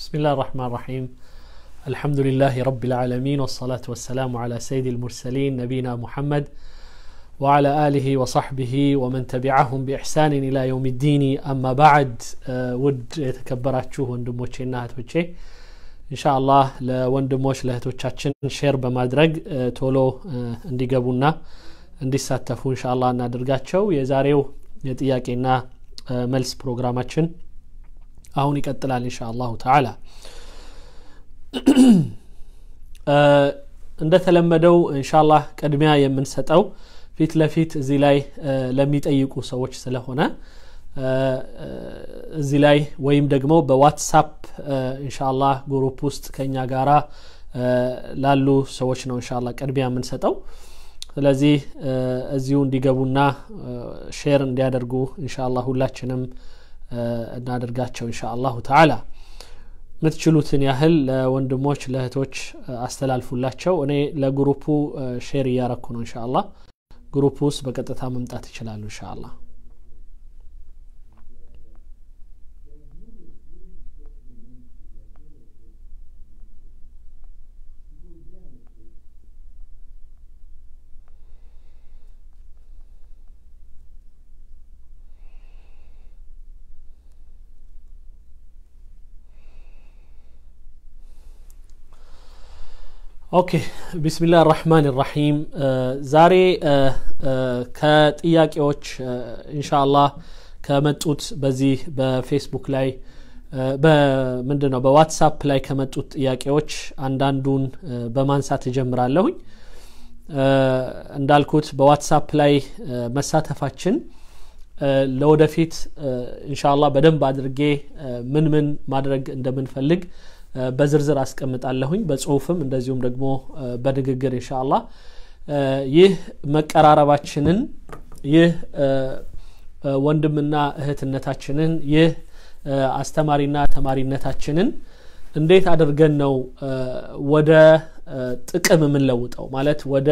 بسم الله الرحمن الرحيم الحمد لله رب العالمين والصلاة والسلام على سيد المرسلين نبينا محمد وعلى آله وصحبه ومن تبعهم بإحسان إلى يوم الدين أما بعد آه، ود يتكبرات شوه وندموشي إنها إن شاء الله لوندموش له توتشاتشن شير بمادرق تولو اندي قبولنا اندي ساتفو إن شاء الله نادرقات شو يزاريو يتياكينا ملس بروغراماتشن አሁን ይቀጥላል እንሻ አላሁ ተዓላ እንደተለመደው እንሻላህ ቅድሚያ የምንሰጠው ፊት ለፊት እዚህ ላይ ለሚጠይቁ ሰዎች ስለሆነ እዚህ ላይ ወይም ደግሞ በዋትሳፕ እንሻላ ግሩፕ ውስጥ ከኛ ጋራ ላሉ ሰዎች ነው እንሻላ ቅድሚያ የምንሰጠው ስለዚህ እዚሁ እንዲገቡና ሼር እንዲያደርጉ እንሻላ ሁላችንም እናደርጋቸው እንሻ አላሁ ተዓላ የምትችሉትን ያህል ለወንድሞች ለእህቶች አስተላልፉላቸው እኔ ለግሩፑ ሼር እያረኩ ነው እንሻ አላ ግሩፕ ውስጥ በቀጥታ መምጣት ይችላሉ እንሻ አላህ ኦኬ ቢስሚላህ ራህማን ራሒም ዛሬ ከጥያቄዎች ኢንሻአላህ ከመጡት በዚህ በፌስቡክ ላይ ምንድን ነው በዋትሳፕ ላይ ከመጡት ጥያቄዎች አንዳንዱን በማንሳት እጀምራለሁኝ እንዳልኩት በዋትሳፕ ላይ መሳተፋችን ለወደፊት ኢንሻአላህ በደንብ አድርጌ ምን ምን ማድረግ እንደምንፈልግ በዝርዝር አስቀምጣለሁኝ በጽሁፍም እንደዚሁም ደግሞ በንግግር እንሻአላ ይህ መቀራረባችንን ይህ ወንድምና እህትነታችንን ይህ አስተማሪና ተማሪነታችንን እንዴት አድርገን ነው ወደ ጥቅም የምንለውጠው ማለት ወደ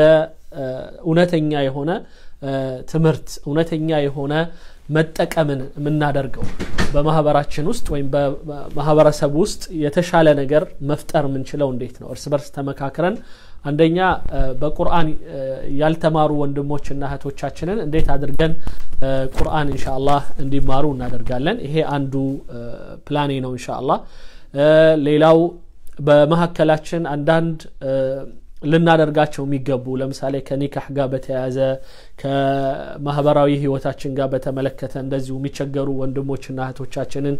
እውነተኛ የሆነ ትምህርት እውነተኛ የሆነ መጠቀምን የምናደርገው በማህበራችን ውስጥ ወይም በማህበረሰብ ውስጥ የተሻለ ነገር መፍጠር የምንችለው እንዴት ነው? እርስ በርስ ተመካክረን አንደኛ በቁርአን ያልተማሩ ወንድሞች ና እህቶቻችንን እንዴት አድርገን ቁርአን ኢንሻአላህ እንዲማሩ እናደርጋለን። ይሄ አንዱ ፕላኔ ነው ኢንሻአላህ። ሌላው በመካከላችን አንዳንድ ልናደርጋቸው የሚገቡ ለምሳሌ ከኒካህ ጋር በተያያዘ ከማህበራዊ ህይወታችን ጋር በተመለከተ እንደዚሁ የሚቸገሩ ወንድሞችና እህቶቻችንን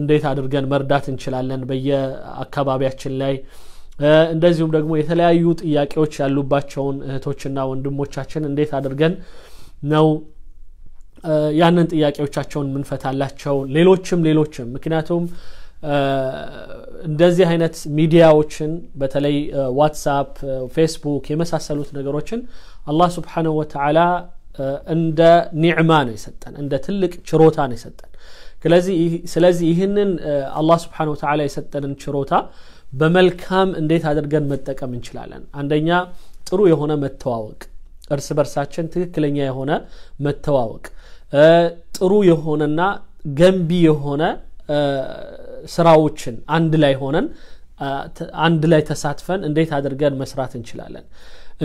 እንዴት አድርገን መርዳት እንችላለን በየአካባቢያችን ላይ እንደዚሁም ደግሞ የተለያዩ ጥያቄዎች ያሉባቸውን እህቶችና ወንድሞቻችን እንዴት አድርገን ነው ያንን ጥያቄዎቻቸውን ምንፈታላቸው ሌሎችም ሌሎችም ምክንያቱም እንደዚህ አይነት ሚዲያዎችን በተለይ ዋትሳፕ፣ ፌስቡክ የመሳሰሉት ነገሮችን አላህ ስብሓነሁ ወተላ እንደ ኒዕማ ነው የሰጠን፣ እንደ ትልቅ ችሮታ ነው የሰጠን። ስለዚህ ይህንን አላህ ስብሓነሁ ወተላ የሰጠንን ችሮታ በመልካም እንዴት አድርገን መጠቀም እንችላለን? አንደኛ ጥሩ የሆነ መተዋወቅ፣ እርስ በርሳችን ትክክለኛ የሆነ መተዋወቅ፣ ጥሩ የሆነና ገንቢ የሆነ ስራዎችን አንድ ላይ ሆነን አንድ ላይ ተሳትፈን እንዴት አድርገን መስራት እንችላለን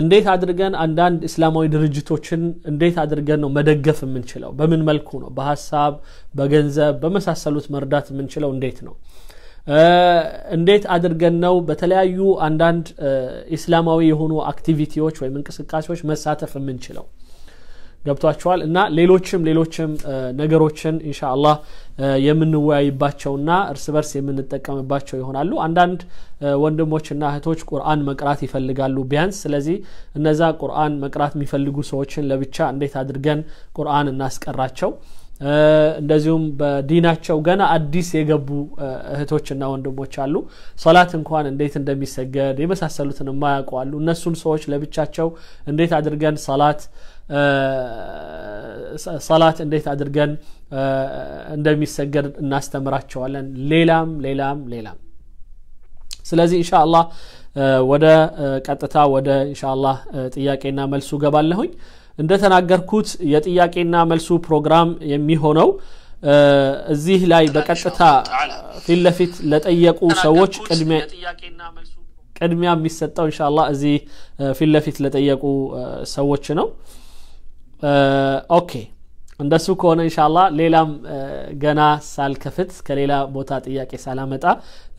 እንዴት አድርገን አንዳንድ እስላማዊ ድርጅቶችን እንዴት አድርገን ነው መደገፍ የምንችለው በምን መልኩ ነው በሀሳብ በገንዘብ በመሳሰሉት መርዳት የምንችለው እንዴት ነው እንዴት አድርገን ነው በተለያዩ አንዳንድ ኢስላማዊ የሆኑ አክቲቪቲዎች ወይም እንቅስቃሴዎች መሳተፍ የምንችለው ገብቷቸዋል እና ሌሎችም ሌሎችም ነገሮችን እንሻ አላህ የምንወያይባቸውና እርስ በርስ የምንጠቀምባቸው ይሆናሉ አንዳንድ ወንድሞችና እህቶች ቁርአን መቅራት ይፈልጋሉ ቢያንስ ስለዚህ እነዛ ቁርአን መቅራት የሚፈልጉ ሰዎችን ለብቻ እንዴት አድርገን ቁርአን እናስቀራቸው እንደዚሁም በዲናቸው ገና አዲስ የገቡ እህቶችና ወንድሞች አሉ ሰላት እንኳን እንዴት እንደሚሰገድ የመሳሰሉትን የማያውቁ አሉ እነሱን ሰዎች ለብቻቸው እንዴት አድርገን ሰላት ሰላት እንዴት አድርገን እንደሚሰገድ እናስተምራቸዋለን ሌላም ሌላም ሌላም ስለዚህ እንሻ አላ ወደ ቀጥታ ወደ እንሻ አላ ጥያቄና መልሱ ገባለሁኝ እንደተናገርኩት የጥያቄና መልሱ ፕሮግራም የሚሆነው እዚህ ላይ በቀጥታ ፊት ለፊት ለጠየቁ ሰዎች ቅድሚያ የሚሰጠው እንሻ አላ እዚህ ፊት ለፊት ለጠየቁ ሰዎች ነው ኦኬ uh, እንደሱ ከሆነ እንሻላ ሌላም uh, ገና ሳልከፍት ከሌላ ቦታ ጥያቄ ሳላመጣ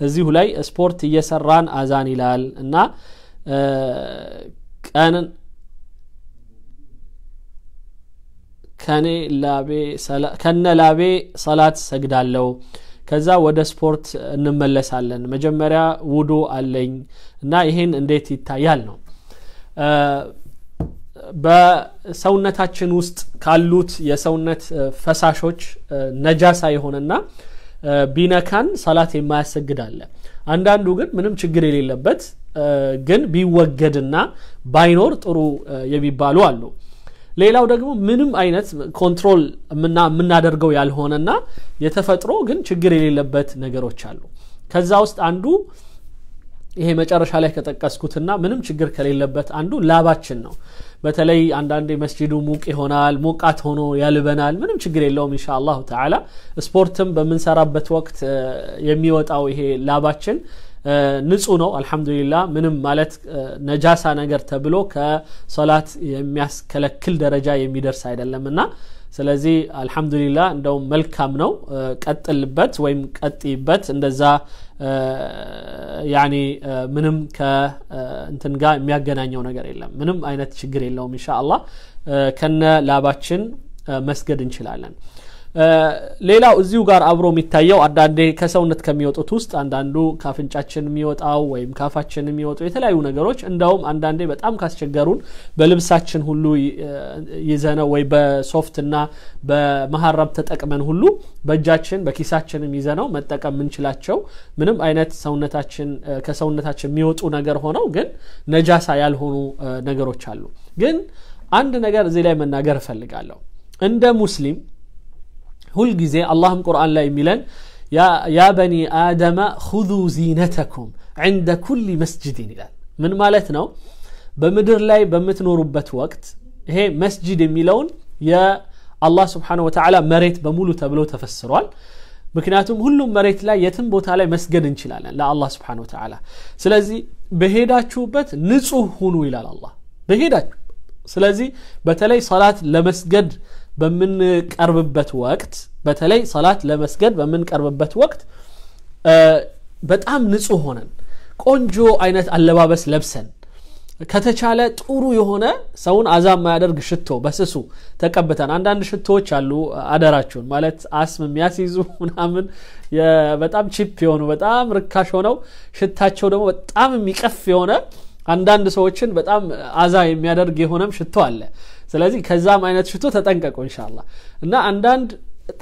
እዚሁ ላይ ስፖርት እየሰራን አዛን ይላል እና uh, ቀን ከነ ላቤ ሰላት ሰግዳለው ከዛ ወደ ስፖርት እንመለሳለን መጀመሪያ ውዱ አለኝ እና ይሄን እንዴት ይታያል ነው በሰውነታችን ውስጥ ካሉት የሰውነት ፈሳሾች ነጃሳ የሆነና ቢነካን ሰላት የማያሰግድ አለ አንዳንዱ ግን ምንም ችግር የሌለበት ግን ቢወገድና ባይኖር ጥሩ የሚባሉ አሉ ሌላው ደግሞ ምንም አይነት ኮንትሮል የምናደርገው ያልሆነና የተፈጥሮ ግን ችግር የሌለበት ነገሮች አሉ ከዛ ውስጥ አንዱ ይሄ መጨረሻ ላይ ከጠቀስኩትና ምንም ችግር ከሌለበት አንዱ ላባችን ነው በተለይ አንዳንዴ መስጂዱ ሙቅ ይሆናል ሞቃት ሆኖ ያልበናል ምንም ችግር የለውም እንሻ አላሁ ተዓላ ስፖርትም በምንሰራበት ወቅት የሚወጣው ይሄ ላባችን ንጹ ነው አልሐምዱሊላ ምንም ማለት ነጃሳ ነገር ተብሎ ከሶላት የሚያስከለክል ደረጃ የሚደርስ አይደለም እና ስለዚህ አልሐምዱሊላ እንደውም መልካም ነው ቀጥልበት ወይም ቀጥይበት እንደዛ ያኔ ምንም ከእንትን ጋር የሚያገናኘው ነገር የለም። ምንም አይነት ችግር የለውም። ኢንሻ አላህ ከነ ላባችን መስገድ እንችላለን። ሌላው እዚሁ ጋር አብሮ የሚታየው አንዳንዴ ከሰውነት ከሚወጡት ውስጥ አንዳንዱ ካፍንጫችን የሚወጣው ወይም ካፋችን የሚወጡ የተለያዩ ነገሮች እንደውም አንዳንዴ በጣም ካስቸገሩን በልብሳችን ሁሉ ይዘነው ወይ ና በመሀረብ ተጠቅመን ሁሉ በእጃችን በኪሳችንም ይዘነው መጠቀም ምንችላቸው ምንም አይነት ሰውነታችን ከሰውነታችን የሚወጡ ነገር ሆነው ግን ነጃሳ ያልሆኑ ነገሮች አሉ። ግን አንድ ነገር እዚህ ላይ መናገር እፈልጋለሁ እንደ ሙስሊም هل جزي اللهم قرآن لا يميلن يا يا بني آدم خذوا زينتكم عند كل مسجد الآن من مالتنا بمدر لاي بمتنور وقت هي مسجد ميلون يا الله سبحانه وتعالى مريت بمولو تبلو تفسرون ምክንያቱም ሁሉም መሬት ላይ የትም ቦታ لا الله سبحانه وتعالى ስብን بهيدا ስለዚህ نصه ንጹህ إلى الله بهيدا በሄዳችሁ ስለዚህ صلاة ሰላት ለመስገድ በምንቀርብበት ወቅት በተለይ ሰላት ለመስገድ በምንቀርብበት ወቅት በጣም ንጹህ ሆነን ቆንጆ አይነት አለባበስ ለብሰን ከተቻለ ጥሩ የሆነ ሰውን አዛ የማያደርግ ሽቶ በስሱ ተቀብተን አንዳንድ ሽቶዎች አሉ አደራችሁን ማለት አስም የሚያስይዙ ምናምን በጣም ቺፕ የሆኑ በጣም ርካሽ ሆነው ሽታቸው ደግሞ በጣም የሚቀፍ የሆነ አንዳንድ ሰዎችን በጣም አዛ የሚያደርግ የሆነም ሽቶ አለ سلازي كذا ما ينتش تو إن شاء الله إن عندند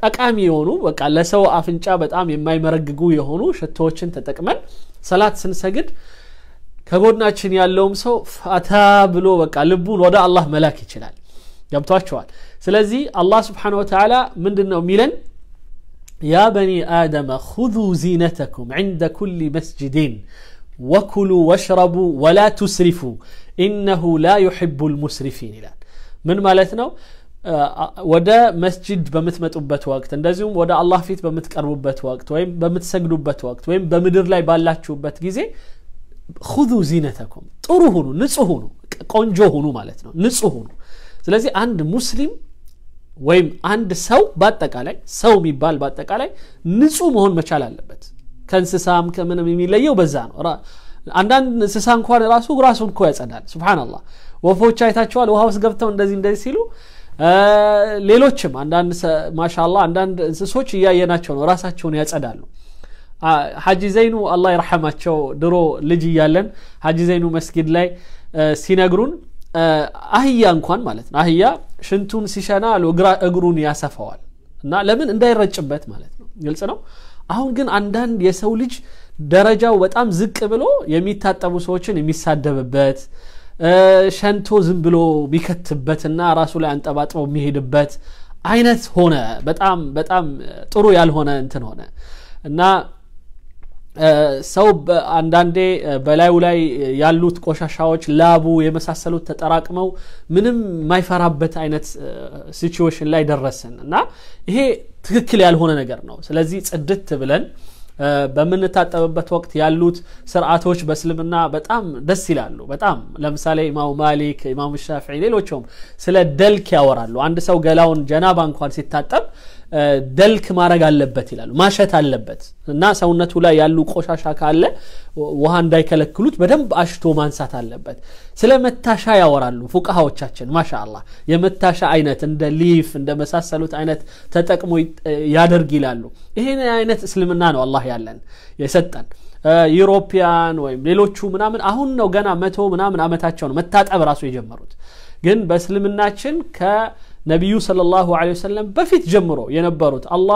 تكامي هونو وقال سو أفن شاب تامي ما يمرق جوي هونو شتوشن تتكمل صلاة سن سجد كبرنا تشني اللهم سو أتاب لو بول ودا الله ملاك يشلال جاب توشوال سلازي الله سبحانه وتعالى من دنا ميلن يا بني آدم خذوا زينتكم عند كل مسجدين وكلوا واشربوا ولا تسرفوا إنه لا يحب المسرفين لا ምን ማለት ነው ወደ መስጅድ በምትመጡበት ወቅት እንደዚሁም ወደ አላህ ፊት በምትቀርቡበት ወቅት ወይም በምትሰግዱበት ወቅት ወይም በምድር ላይ ባላችሁበት ጊዜ ሁዙ ዚነተኩም ጥሩ ሁኑ ንጹህ ሁኑ ቆንጆ ሁኑ ማለት ነው ንጹህ ሁኑ ስለዚህ አንድ ሙስሊም ወይም አንድ ሰው በአጠቃላይ ሰው የሚባል በአጠቃላይ ንጹህ መሆን መቻል አለበት ከእንስሳም ከምንም የሚለየው በዛ ነው አንዳንድ እንስሳ እንኳን ራሱ ራሱን እኮ ያጸዳል ስብናላህ ወፎች አይታችኋል ውሃ ውስጥ ገብተው እንደዚህ እንደዚህ ሲሉ ሌሎችም አንዳንድ ማሻላ አንዳንድ እንስሶች እያየናቸው ነው ራሳቸውን ያጸዳሉ ሀጂ ዘይኑ አላ ይርሐማቸው ድሮ ልጅ እያለን ሀጂ ዘይኑ መስጊድ ላይ ሲነግሩን አህያ እንኳን ማለት ነው አህያ ሽንቱን ሲሸና አሉ እግሩን ያሰፋዋል እና ለምን እንዳይረጭበት ማለት ነው ግልጽ ነው አሁን ግን አንዳንድ የሰው ልጅ ደረጃው በጣም ዝቅ ብሎ የሚታጠቡ ሰዎችን የሚሳደብበት ሸንቶ ዝም ብሎ የሚከትበትና ራሱ ላይ አንጠባጥቦ የሚሄድበት አይነት ሆነ። በጣም በጣም ጥሩ ያልሆነ እንትን ሆነ እና ሰው አንዳንዴ በላዩ ላይ ያሉት ቆሻሻዎች ላቡ የመሳሰሉት ተጠራቅመው ምንም የማይፈራበት አይነት ሲዌሽን ላይ ደረስን እና ይሄ ትክክል ያልሆነ ነገር ነው። ስለዚህ ጽድት ብለን በምንታጠብበት ወቅት ያሉት ስርዓቶች በእስልምና በጣም ደስ ይላሉ። በጣም ለምሳሌ ኢማሙ ማሊክ፣ ኢማሙ ሻፍዒ ሌሎችም ስለ ደልክ ያወራሉ። አንድ ሰው ገላውን ጀናባ እንኳን ሲታጠብ ደልክ ማድረግ አለበት ይላሉ። ማሸት አለበት እና ሰውነቱ ላይ ያሉ ቆሻሻ ካለ ውሃ እንዳይከለክሉት በደንብ አሽቶ ማንሳት አለበት። ስለ መታሻ ያወራሉ ፉቃሃዎቻችን። ማሻላ የመታሻ አይነት እንደ ሊፍ እንደ መሳሰሉት አይነት ተጠቅሞ ያደርግ ይላሉ። ይህን አይነት እስልምና ነው አላህ ያለን የሰጠን። ዩሮፒያን ወይም ሌሎቹ ምናምን አሁን ነው ገና መቶ ምናምን አመታቸው ነው መታጠብ ራሱ የጀመሩት። ግን በእስልምናችን ከ ነቢዩ ሰለላሁ ዐለይሂ ወሰለም በፊት ጀምሮ የነበሩት አላ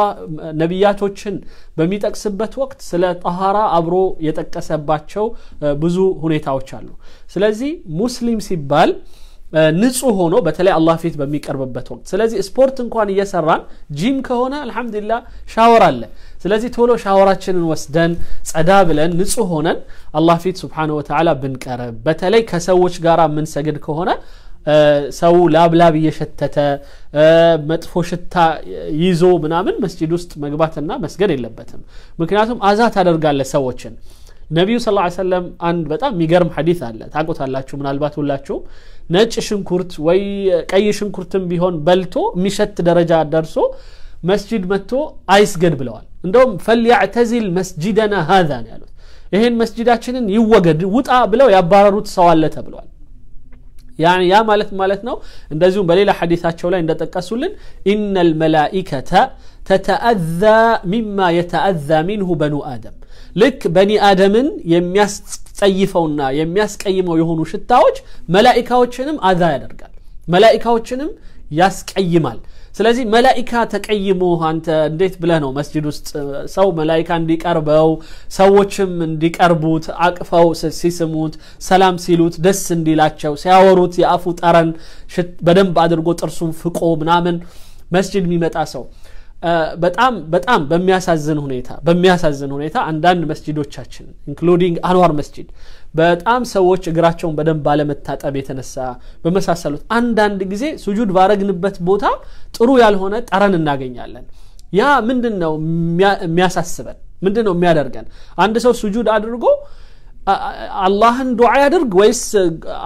ነቢያቶችን በሚጠቅስበት ወቅት ስለ ጠሃራ አብሮ የጠቀሰባቸው ብዙ ሁኔታዎች አሉ። ስለዚህ ሙስሊም ሲባል ንጹህ ሆኖ በተለይ አላህ ፊት በሚቀርብበት ወቅት ስለዚህ ስፖርት እንኳን እየሰራን ጂም ከሆነ አልሐምዱላ ሻወር አለ ስለዚህ ቶሎ ሻወራችንን ወስደን ጸዳ ብለን ንጹህ ሆነን አላህ ፊት ስብሓነ ወተዓላ ብንቀርብ በተለይ ከሰዎች ጋር የምንሰግድ ከሆነ ሰው ላብላብ እየሸተተ መጥፎ ሽታ ይዞ ምናምን መስጂድ ውስጥ መግባትና መስገድ የለበትም ምክንያቱም አዛ ታደርጋለ ሰዎችን ነቢዩ ስ ሰለም አንድ በጣም የሚገርም ሐዲት አለ ታቆታላችሁ ምናልባት ሁላችሁም ነጭ ሽንኩርት ወይ ቀይ ሽንኩርትም ቢሆን በልቶ የሚሸት ደረጃ ደርሶ መስጂድ መጥቶ አይስገድ ብለዋል እንደውም ፈልያዕተዚል መስጂደና ሀዛ ያሉት ይህን መስጂዳችንን ይወገድ ውጣ ብለው ያባረሩት ሰው አለ ተብሏል ያ ማለት ማለት ነው እንደዚሁም በሌላ ሐዲሳቸው ላይ እንደጠቀሱልን ኢነ ልመላኢከተ ተተአዛ ሚማ የተአዛ ሚንሁ በኑ አደም ልክ በኒ አደምን የሚያስጸይፈውና የሚያስቀይመው የሆኑ ሽታዎች መላኢካዎችንም አዛ ያደርጋል መላኢካዎችንም ያስቀይማል ስለዚህ መላኢካ ተቀይሞ አንተ እንዴት ብለህ ነው መስጅድ ውስጥ ሰው መላኢካ እንዲቀርበው ሰዎችም እንዲቀርቡት አቅፈው ሲስሙት ሰላም ሲሉት ደስ እንዲላቸው ሲያወሩት የአፉ ጠረን በደንብ አድርጎ ጥርሱን ፍቆ ምናምን መስጅድ የሚመጣ ሰው በጣም በጣም በሚያሳዝን ሁኔታ በሚያሳዝን ሁኔታ አንዳንድ መስጅዶቻችን ኢንክሉዲንግ አንዋር መስጅድ በጣም ሰዎች እግራቸውን በደንብ ባለመታጠብ የተነሳ በመሳሰሉት አንዳንድ ጊዜ ሱጁድ ባረግንበት ቦታ ጥሩ ያልሆነ ጠረን እናገኛለን። ያ ምንድን ነው የሚያሳስበን? ምንድን ነው የሚያደርገን? አንድ ሰው ሱጁድ አድርጎ አላህን ዱዓ ያድርግ ወይስ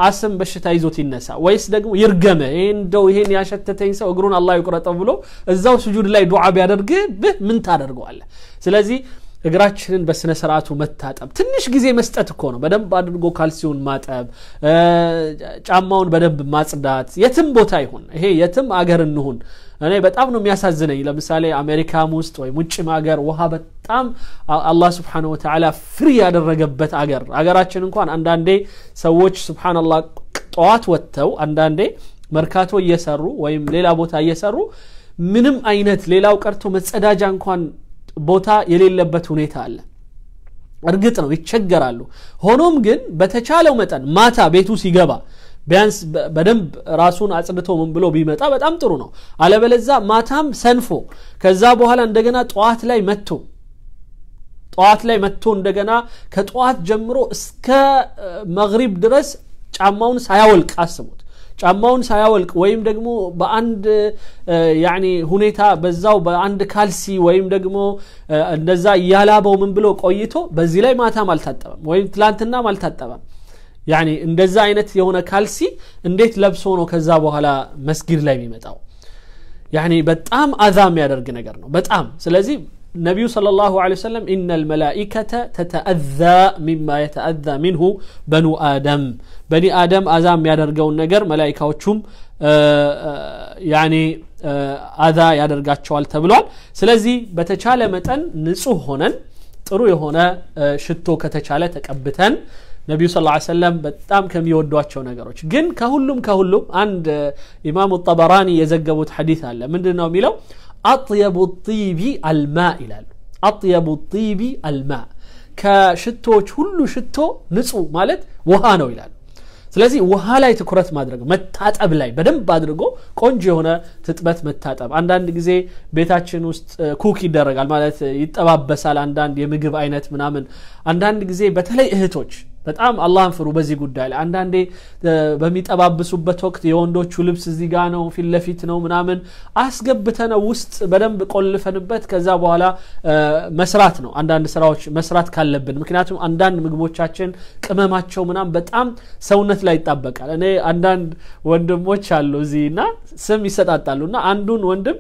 አስም በሽታ ይዞት ይነሳ ወይስ ደግሞ ይርገመ ይህን እንደው ይሄን ያሸተተኝ ሰው እግሩን አላ ይቁረጠው ብሎ እዛው ስጁድ ላይ ዱዓ ብህ ምን ታደርገዋለህ? ስለዚህ እግራችንን በስነ ስርዓቱ መታጠብ ትንሽ ጊዜ መስጠት እኮ ነው። በደንብ አድርጎ ካልሲውን ማጠብ፣ ጫማውን በደንብ ማጽዳት፣ የትም ቦታ ይሁን ይሄ የትም አገር እንሁን። እኔ በጣም ነው የሚያሳዝነኝ። ለምሳሌ አሜሪካም ውስጥ ወይም ውጭም አገር ውሃ በጣም አላ ስብን ወተላ ፍሪ ያደረገበት አገር አገራችን እንኳን አንዳንዴ ሰዎች ስብሓነላህ ጠዋት ወጥተው አንዳንዴ መርካቶ እየሰሩ ወይም ሌላ ቦታ እየሰሩ ምንም አይነት ሌላው ቀርቶ መጸዳጃ እንኳን ቦታ የሌለበት ሁኔታ አለ። እርግጥ ነው ይቸገራሉ። ሆኖም ግን በተቻለው መጠን ማታ ቤቱ ሲገባ ቢያንስ በደንብ ራሱን አጽድቶ ምን ብሎ ቢመጣ በጣም ጥሩ ነው። አለበለዛ ማታም ሰንፎ ከዛ በኋላ እንደገና ጠዋት ላይ መጥቶ ጠዋት ላይ መጥቶ እንደገና ከጠዋት ጀምሮ እስከ መግሪብ ድረስ ጫማውን ሳያወልቅ አስቡት። ጫማውን ሳያወልቅ ወይም ደግሞ በአንድ ያኒ ሁኔታ በዛው በአንድ ካልሲ ወይም ደግሞ እንደዛ እያላበው ምን ብሎ ቆይቶ በዚህ ላይ ማታም አልታጠበም ወይም ትላንትናም አልታጠበም ያኒ እንደዛ አይነት የሆነ ካልሲ እንዴት ለብሶ ነው ከዛ በኋላ መስጊድ ላይ የሚመጣው ያኒ በጣም አዛ የሚያደርግ ነገር ነው በጣም ስለዚህ النبي صلى الله عليه وسلم إن الملائكة تتأذى مما يتأذى منه بنو آدم بني آدم أزام يدرقون نقر ملائكة وشم يعني أذى يدرقات شوال تبلون سلزي بتشالة متن نسوه هنا ጥሩ የሆነ ሽቶ ከተቻለ ተቀብተን ነቢዩ ስ ሰለም በጣም ከሚወዷቸው ነገሮች ግን ከሁሉም ከሁሉም አንድ ኢማሙ ጠበራኒ የዘገቡት ሐዲት አለ ምንድን ነው የሚለው አጥየቡ ጢቢ አልማ ይላሉ። አጥየቡ ጢቢ አልማ ከሽቶዎች ሁሉ ሽቶ ንጹህ ማለት ውሃ ነው ይላሉ። ስለዚህ ውሃ ላይ ትኩረት ማድረግ መታጠብ ላይ በደንብ አድርጎ ቆንጆ የሆነ ትጥበት መታጠብ። አንዳንድ ጊዜ ቤታችን ውስጥ ኩክ ይደረጋል ማለት ይጠባበሳል፣ አንዳንድ የምግብ አይነት ምናምን። አንዳንድ ጊዜ በተለይ እህቶች በጣም አላህን ፍሩ በዚህ ጉዳይ ላይ አንዳንዴ በሚጠባብሱበት ወቅት የወንዶቹ ልብስ እዚህ ጋ ነው ፊት ለፊት ነው ምናምን አስገብተነ ውስጥ በደንብ ቆልፈንበት ከዛ በኋላ መስራት ነው አንዳንድ ስራዎች መስራት ካለብን ምክንያቱም አንዳንድ ምግቦቻችን ቅመማቸው ምናምን በጣም ሰውነት ላይ ይጣበቃል እኔ አንዳንድ ወንድሞች አሉ እዚህ እና ስም ይሰጣጣሉ እና አንዱን ወንድም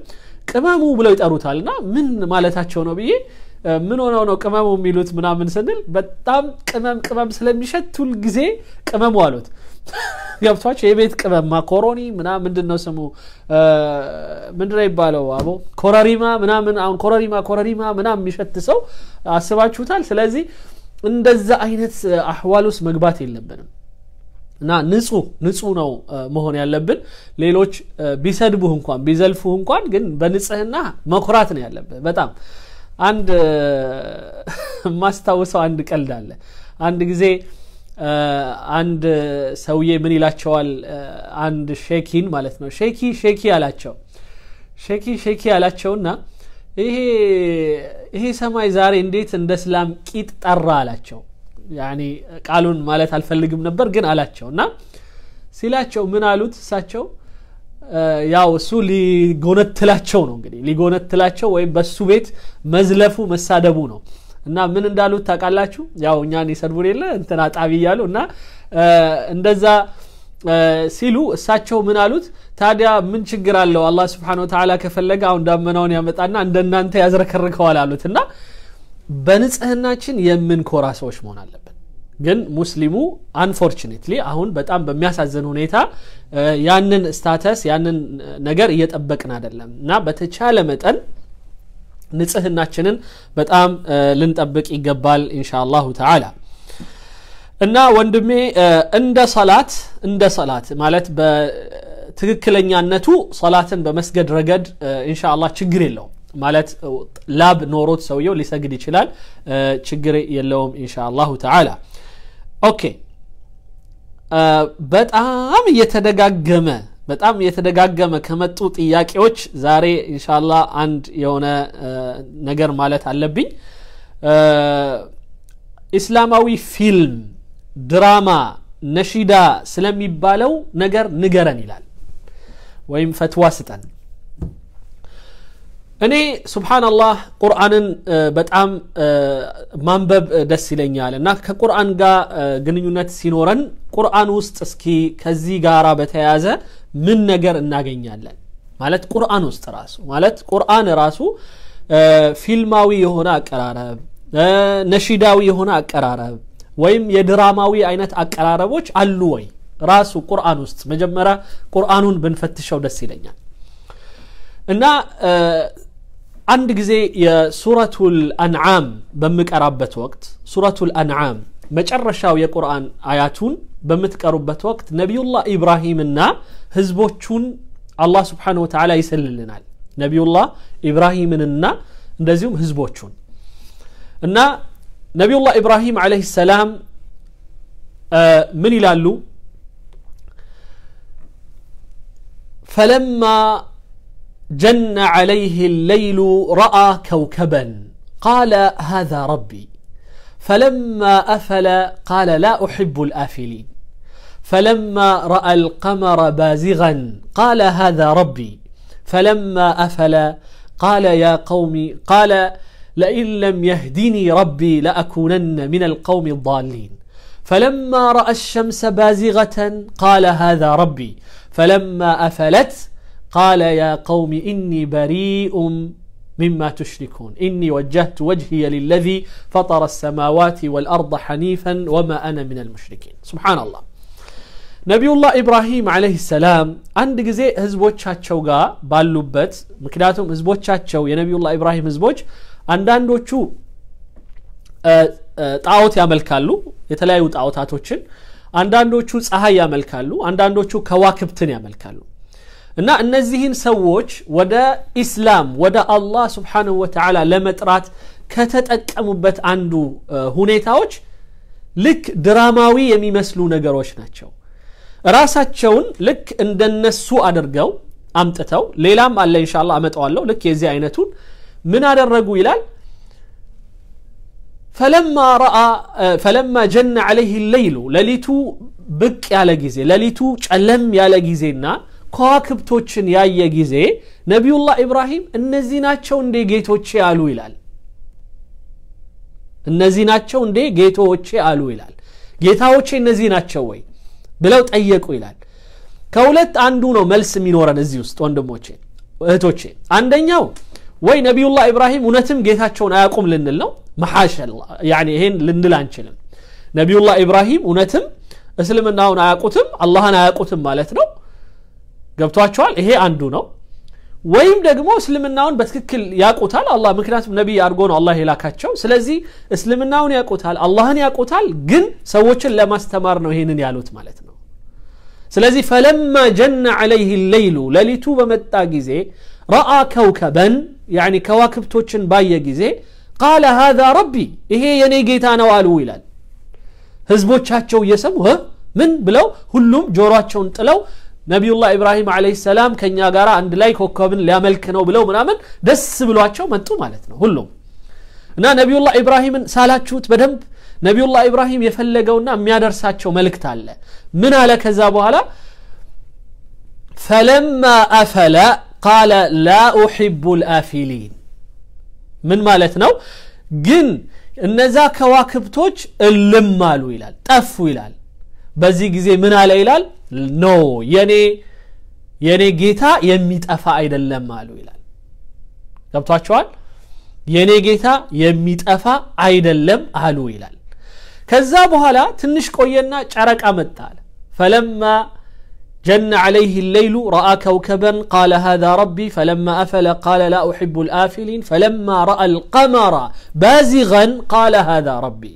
ቅመሙ ብለው ይጠሩታል እና ምን ማለታቸው ነው ብዬ ምን ሆነው ነው ቅመሙ የሚሉት ምናምን ስንል በጣም ቅመም ቅመም ስለሚሸት ሁል ጊዜ ቅመሙ አሉት። ገብቷቸው የቤት ቅመም ማኮሮኒ ምና ምንድን ነው ስሙ ምንድ ይባለው አቦ ኮረሪማ ምናምን አሁን ኮረሪማ ኮረሪማ ምናም የሚሸት ሰው አስባችሁታል። ስለዚህ እንደዛ አይነት አህዋል ውስጥ መግባት የለብንም። እና ንጹ ንጹ ነው መሆን ያለብን። ሌሎች ቢሰድቡህ እንኳን ቢዘልፉህ እንኳን ግን በንጽህና መኩራት ነው ያለብህ በጣም አንድ ማስታውሰው አንድ ቀልድ አለ። አንድ ጊዜ አንድ ሰውዬ ምን ይላቸዋል? አንድ ሼኪን ማለት ነው። ሼኪ ሼኪ አላቸው። ሼኪ ሼኪ አላቸውና ይሄ ይሄ ሰማይ ዛሬ እንዴት እንደ ስላም ቂጥ ጠራ አላቸው። ያኔ ቃሉን ማለት አልፈልግም ነበር ግን አላቸው እና ሲላቸው ምን አሉት እሳቸው ያው እሱ ሊጎነትላቸው ነው እንግዲህ ሊጎነትላቸው ወይም በሱ ቤት መዝለፉ መሳደቡ ነው እና ምን እንዳሉት ታውቃላችሁ ያው እኛን ይሰድቡን የለ እንትን አጣቢ እያሉ እና እንደዛ ሲሉ እሳቸው ምን አሉት ታዲያ ምን ችግር አለው አላህ ስብን ወተላ ከፈለገ አሁን ዳመናውን ያመጣና እንደናንተ ያዝረከርከዋል አሉት እና በንጽህናችን የምንኮራ ሰዎች መሆን አለብን ግን ሙስሊሙ አንፎርችኔትሊ አሁን በጣም በሚያሳዝን ሁኔታ ያንን ስታተስ ያንን ነገር እየጠበቅን አይደለም እና በተቻለ መጠን ንጽህናችንን በጣም ልንጠብቅ ይገባል እንሻ አላሁ ተዓላ እና ወንድሜ እንደ ሰላት እንደ ሰላት ማለት በትክክለኛነቱ ሰላትን በመስገድ ረገድ እንሻ አላ ችግር የለውም ማለት ላብ ኖሮት ሰውየው ሊሰግድ ይችላል ችግር የለውም እንሻ አላሁ ተዓላ ኦኬ በጣም እየተደጋገመ በጣም እየተደጋገመ ከመጡ ጥያቄዎች ዛሬ እንሻላ አንድ የሆነ ነገር ማለት አለብኝ። ኢስላማዊ ፊልም፣ ድራማ፣ ነሺዳ ስለሚባለው ነገር ንገረን ይላል ወይም ፈትዋ ስጠን። እኔ ሱብሓናላህ ቁርአንን በጣም ማንበብ ደስ ይለኛል እና ከቁርአን ጋር ግንኙነት ሲኖረን ቁርአን ውስጥ እስኪ ከዚህ ጋራ በተያያዘ ምን ነገር እናገኛለን ማለት ቁርአን ውስጥ ራሱ ማለት ቁርአን ራሱ ፊልማዊ የሆነ አቀራረብ ነሺዳዊ የሆነ አቀራረብ ወይም የድራማዊ አይነት አቀራረቦች አሉ ወይ ራሱ ቁርአን ውስጥ መጀመሪያ ቁርአኑን ብንፈትሸው ደስ ይለኛል እና عند جزي يا سورة الأنعام بمك أربت وقت سورة الأنعام ما تشرشا ويا قرآن آياتون بمتك أربت وقت نبي الله إبراهيم النا هزبوتشون الله سبحانه وتعالى يسلل لنا نبي الله إبراهيم النا نزيم هزبوتشون النا نبي الله إبراهيم عليه السلام من يلالو فلما جن عليه الليل راى كوكبا قال هذا ربي فلما افل قال لا احب الافلين فلما راى القمر بازغا قال هذا ربي فلما افل قال يا قوم قال لئن لم يهدني ربي لاكونن من القوم الضالين فلما راى الشمس بازغه قال هذا ربي فلما افلت قال يا قوم إني بريء مما تشركون إني وجهت وجهي للذي فطر السماوات والأرض حنيفا وما أنا من المشركين سبحان الله نبي الله إبراهيم عليه السلام عند جزئ هزبوش هاتشو غا باللبت مكناتهم هزبوش هاتشو يا نبي الله إبراهيم هزبوش عند عندو شو ጣዖት آه, آه, ያመልካሉ የተለያዩ ጣዖታቶችን አንዳንዶቹ ፀሐይ ያመልካሉ አንዳንዶቹ ከዋክብትን ያመልካሉ إن النزهين سووش ودا إسلام ودا الله سبحانه وتعالى لمترات كتتك أمبت عنده هنيتاوش لك دراماوي يمي مسلو نقروش ناتشو راساتشون لك اندن السوء درقو أمتتو ليلام الله إن شاء الله أمتو الله لك يزي عينتون من هذا الرجل فلما رأى فلما جن عليه الليل لليتو بك يا جيزي لليتو تعلم يا جيزينا ከዋክብቶችን ያየ ጊዜ ነቢዩላህ ኢብራሂም እነዚህ ናቸው እንዴ ጌቶቼ አሉ ይላል እነዚህ ናቸው እንዴ ጌቶቼ አሉ ይላል ጌታዎቼ እነዚህ ናቸው ወይ ብለው ጠየቁ ይላል ከሁለት አንዱ ነው መልስ የሚኖረን እዚህ ውስጥ ወንድሞቼ እህቶቼ አንደኛው ወይ ነቢዩላህ ኢብራሂም እውነትም ጌታቸውን አያውቁም ልንል ነው መሐሸላ ይሄን ልንል አንችልም ነቢዩላህ ኢብራሂም እውነትም እስልምናውን አያውቁትም አላህን አያውቁትም ማለት ነው ገብቷቸዋል ይሄ አንዱ ነው ወይም ደግሞ እስልምናውን በትክክል ያቁታል አላ ምክንያቱም ነቢይ አድርጎ ነው አላህ የላካቸው ስለዚህ እስልምናውን ያቁታል አላህን ያቁታል ግን ሰዎችን ለማስተማር ነው ይሄንን ያሉት ማለት ነው ስለዚህ ፈለማ ጀነ አለይህ ሌይሉ ለሊቱ በመጣ ጊዜ ረአ ከውከበን ያኒ ከዋክብቶችን ባየ ጊዜ ቃለ ሃዛ ረቢ ይሄ የኔ ጌታ ነው አሉ ይላል ህዝቦቻቸው እየሰሙ ምን ብለው ሁሉም ጆሯቸውን ጥለው ነቢዩላ ኢብራሂም አለይሂ ሰላም ከኛ ጋር አንድ ላይ ኮከብን ሊያመልክ ነው ብለው ምናምን ደስ ብሏቸው መጡ ማለት ነው ሁሉም እና ነቢዩላ ኢብራሂምን ሳላችሁት በደንብ ነቢዩላ ኢብራሂም የፈለገውና የሚያደርሳቸው መልእክት አለ ምን አለ ከዛ በኋላ ፈለማ አፈለ ቃለ ላ ኡሒቡ ልአፊሊን ምን ማለት ነው ግን እነዛ ከዋክብቶች እልም አሉ ይላል ጠፉ ይላል إلال نو يعني يعني جيتا يميت أفا أيد ጌታ የሚጠፋ إلال አሉ ይላል يعني جيتا يميت أفا أيد አሉ ይላል إلال በኋላ ትንሽ تنش كوينا شرك أمد فلما جن عليه الليل رأى كوكبا قال هذا ربي فلما أفل قال لا أحب الآفلين فلما رأى القمر بازغا قال هذا ربي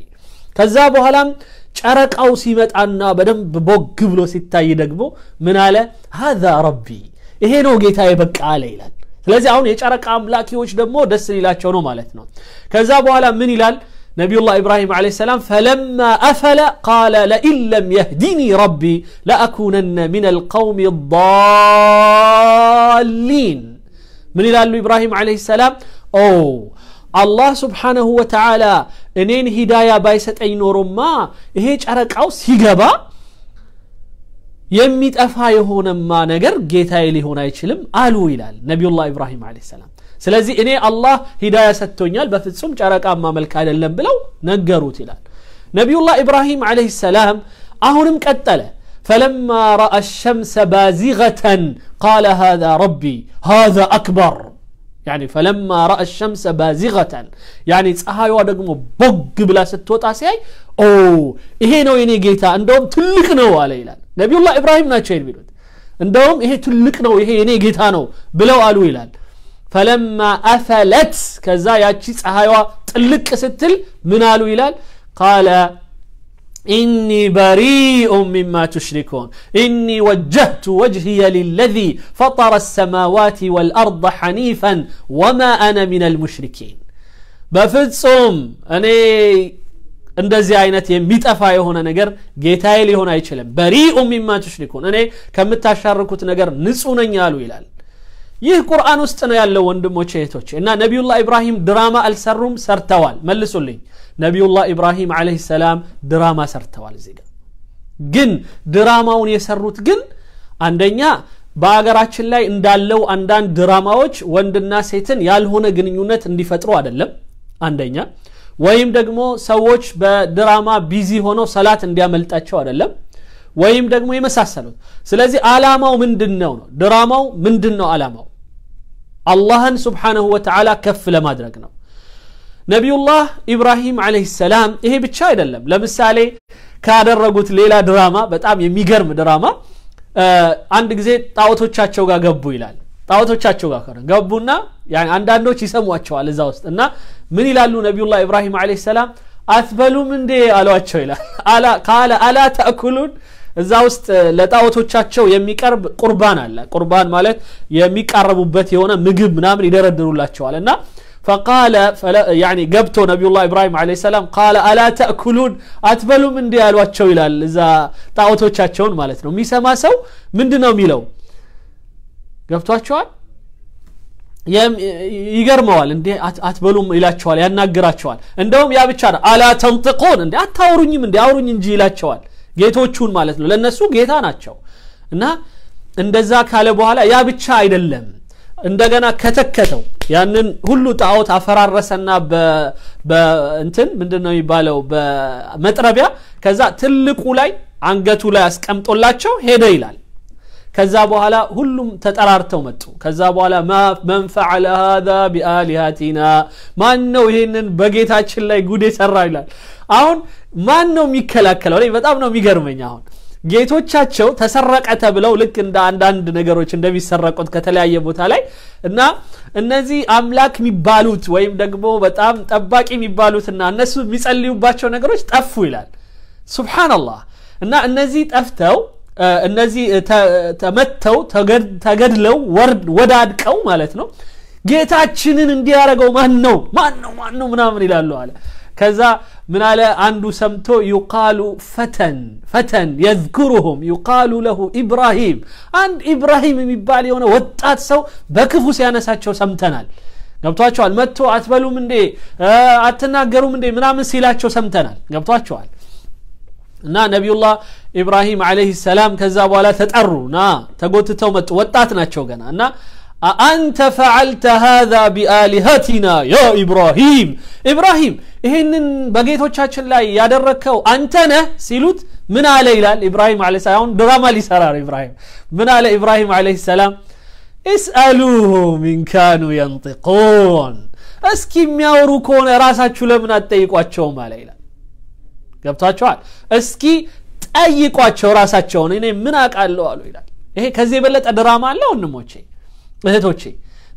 كذاب هلم ጨረቃው ሲመጣና በደንብ ቦግ ብሎ ሲታይ ደግሞ ምን አለ ሀዛ ረቢ ይሄ ነው ጌታ የበቃ አለ ይላል ስለዚህ አሁን የጨረቃ አምላኪዎች ደግሞ ደስ ሊላቸው ነው ማለት ነው ከዛ በኋላ ምን ይላል ነቢዩላህ ኢብራሂም አለ ሰላም ፈለማ አፈለ ቃለ ለኢን ለም የህዲኒ ረቢ ለአኩነነ ምን አልቀውም ዳሊን ምን ይላሉ ኢብራሂም አለ ሰላም ኦ አላህ ስብሓነሁ ወተዓላ እኔን ሂዳያ ባይሰጠኝ ኖሮማ ይሄ ጨረቃው ሲገባ የሚጠፋ የሆነማ ነገር ጌታዬ ሊሆን አይችልም አሉ ይላል ነቢዩላህ ኢብራሂም አለ ሰላም ስለዚህ እኔ አላህ ሂዳያ ሰጥቶኛል በፍጹም ጨረቃ ማመልክ አይደለም ብለው ነገሩት ይላል ነቢዩላህ ኢብራሂም አለ ሰላም አሁንም ቀጠለ فلما رأى الشمس بازغة قال هذا ربي هذا أكبر يعني فلما راى الشمس بازغه يعني صحايو دغمو بوغ بلا ستوطا سي او ايه نو يني جيتا اندوم تلك نو على الى نبي الله ابراهيم ناتشي بيروت اندوم ايه تلك نو ايه يني جيتا نو بلاو قالو الى فلما افلت كذا ياتشي صحايو تلك ستل منالو الى قال إني بريء مما تشركون إني وجهت وجهي للذي فطر السماوات والأرض حنيفا وما أنا من المشركين بفتصم أنا እንደዚህ አይነት የሚጠፋ የሆነ ነገር ጌታዬ ሊሆን አይችልም በሪኡ ሚማ ትሽሪኩን እኔ ከምታሻርኩት ነገር ንጹህ ነኝ አሉ ይላል ይህ ቁርአን ውስጥ ነው ያለው ወንድሞች እህቶች እና ነቢዩላህ ኢብራሂም ድራማ አልሰሩም ሰርተዋል መልሱልኝ ነቢዩላህ ኢብራሂም አለህ ሰላም ድራማ ሰርተዋል እዚህ ግን ድራማውን የሰሩት ግን አንደኛ በአገራችን ላይ እንዳለው አንዳንድ ድራማዎች ወንድና ሴትን ያልሆነ ግንኙነት እንዲፈጥሩ አይደለም አንደኛ ወይም ደግሞ ሰዎች በድራማ ቢዚ ሆነው ሰላት እንዲያመልጣቸው አይደለም ወይም ደግሞ የመሳሰሉት ስለዚህ አላማው ምንድን ነው ነው ድራማው ምንድን ነው አላማው አላህን ስብሓንሁ ወተዓላ ከፍ ለማድረግ ነው ነቢዩላህ ኢብራሂም አለህ ሰላም ይሄ ብቻ አይደለም ለምሳሌ ካደረጉት ሌላ ድራማ በጣም የሚገርም ድራማ አንድ ጊዜ ጣዖቶቻቸው ጋር ገቡ ይላል ጣዖቶቻቸው ጋር ገቡና አንዳንዶች ይሰሟቸዋል እዛ ውስጥ እና ምን ይላሉ ነቢዩላ ኢብራሂም አለ ሰላም አትበሉም እንዴ አሏቸው ይላል ካለ አላ ተእኩሉን እዛ ውስጥ ለጣዖቶቻቸው የሚቀርብ ቁርባን አለ ቁርባን ማለት የሚቃረቡበት የሆነ ምግብ ምናምን ይደረድሩላቸዋል እና ፈቃለ ገብቶ ነቢዩላህ ኢብራሂም ዓለይሂ ሰላም ቃለ አላ ተእኩሉን አትበሉም እንዲ ያሏቸው ይላል። እዛ ጣዖቶቻቸውን ማለት ነው። የሚሰማ ሰው ምንድነው የሚለው? ገብቷቸዋል። ይገርመዋል። እንዴ አትበሉም ይላቸዋል፣ ያናግራቸዋል። እንደውም ያ ብቻ ነው። አላ ተንጥቁን እንዴ አታውሩኝም እንዴ አውሩኝ እንጂ ይላቸዋል። ጌቶቹን ማለት ነው። ለእነሱ ጌታ ናቸው እና እንደዛ ካለ በኋላ ያ ብቻ አይደለም እንደገና ከተከተው ያንን ሁሉ ጣዖት አፈራረሰና በእንትን ምንድን ነው የሚባለው በመጥረቢያ ከዛ ትልቁ ላይ አንገቱ ላይ አስቀምጦላቸው ሄደ ይላል ከዛ በኋላ ሁሉም ተጠራርተው መጡ ከዛ በኋላ መን ፈዓለ ሃዛ ቢአሊሃቲና ማን ነው ይህንን በጌታችን ላይ ጉድ የሰራ ይላል አሁን ማን ነው የሚከላከለው በጣም ነው የሚገርመኝ አሁን ጌቶቻቸው ተሰረቀ ተብለው ልክ እንደ አንዳንድ ነገሮች እንደሚሰረቁት ከተለያየ ቦታ ላይ እና እነዚህ አምላክ የሚባሉት ወይም ደግሞ በጣም ጠባቂ የሚባሉትና እነሱ የሚጸልዩባቸው ነገሮች ጠፉ ይላል ሱብሓንላህ እና እነዚህ ጠፍተው እነዚህ ተመተው ተገድለው ወዳድቀው ማለት ነው ጌታችንን እንዲያደረገው ማን ነው ማን ነው ማን ነው ምናምን ይላሉ አለ ከዛ ምን አለ አንዱ ሰምቶ إبراهيم ፈተን ፈተን የዝክሩሁም ዩቃሉ ለሁ ኢብራሂም አንድ ኢብራሂም የሚባል የሆነ ወጣት ሰው በክፉ ሲያነሳቸው ሰምተናል ገብቷቸዋል መጥቶ አትበሉም እንዴ አትናገሩም እንዴ ምናምን ሲላቸው ሰምተናል ገብቷቸዋል እና ነቢዩላህ ኢብራሂም አለህ ሰላም ከዛ በኋላ ተጠሩ ና ተጎትተው መጡ ወጣት وطاتنا ገና نا أنت فعلت هذا بآلهتنا يا إبراهيم إبراهيم ይህንን በጌቶቻችን ላይ ያደረግከው አንተ ነህ ሲሉት ምን አለ ይላል ኢብራሂም አለ አሁን ድራማ ሊሰራ ነው ኢብራሂም ምን አለ ኢብራሂም ለ ሰላም እስአሉሁ ሚን ካኑ የንጢቁን እስኪ የሚያወሩ ከሆነ ራሳችሁ ለምን አትጠይቋቸውም አለ ይላል ገብቷቸዋል እስኪ ጠይቋቸው ራሳቸውን እኔ ምን አውቃለሁ አሉ ይላል ይሄ ከዚህ የበለጠ ድራማ አለ ወንድሞቼ እህቶቼ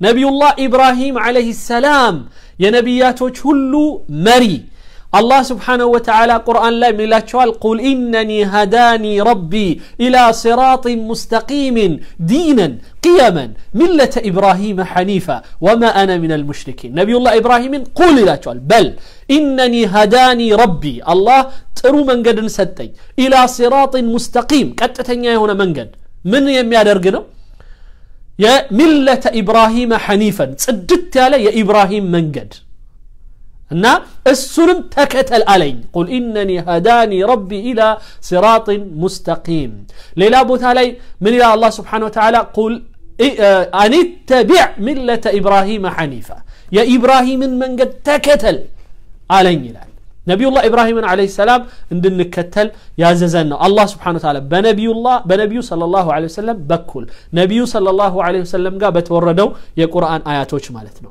ነቢዩላህ ኢብራሂም ዓለይህ ሰላም የነቢያቶች ሁሉ መሪ አላህ ስብሓነሁ ወተዓላ ቁርአን ላይ ምን ይላቸዋል? ቁል ኢነኒ ሀዳኒ ረቢ ኢላ ሲራጢን ሙስተቂምን ዲነን ቅየመን ሚለተ ኢብራሂመ ሐኒፈ ወማ አነ ምን አልሙሽሪኪን ነቢዩላህ ኢብራሂምን ቁል ይላቸዋል። በል ኢነኒ ሀዳኒ ረቢ አላህ ጥሩ መንገድን ሰጠኝ። ኢላ ሲራጢን ሙስተቂም ቀጥተኛ የሆነ መንገድ ምን የሚያደርግ ነው? يا ملة إبراهيم حنيفا صدت على يا إبراهيم منجد أن السلم تكتل علي قل إنني هداني ربي إلى صراط مستقيم ليلى بوت علي من إلى الله سبحانه وتعالى قل أن اتبع ملة إبراهيم حنيفا يا إبراهيم منجد تكتل علي لك نبي الله إبراهيم عليه السلام عند النكتل يا ززنه الله سبحانه وتعالى بنبي الله بنبي صلى الله عليه وسلم بكل نبي صلى الله عليه وسلم قا بتوردو يا قرآن آيات وش مالتنا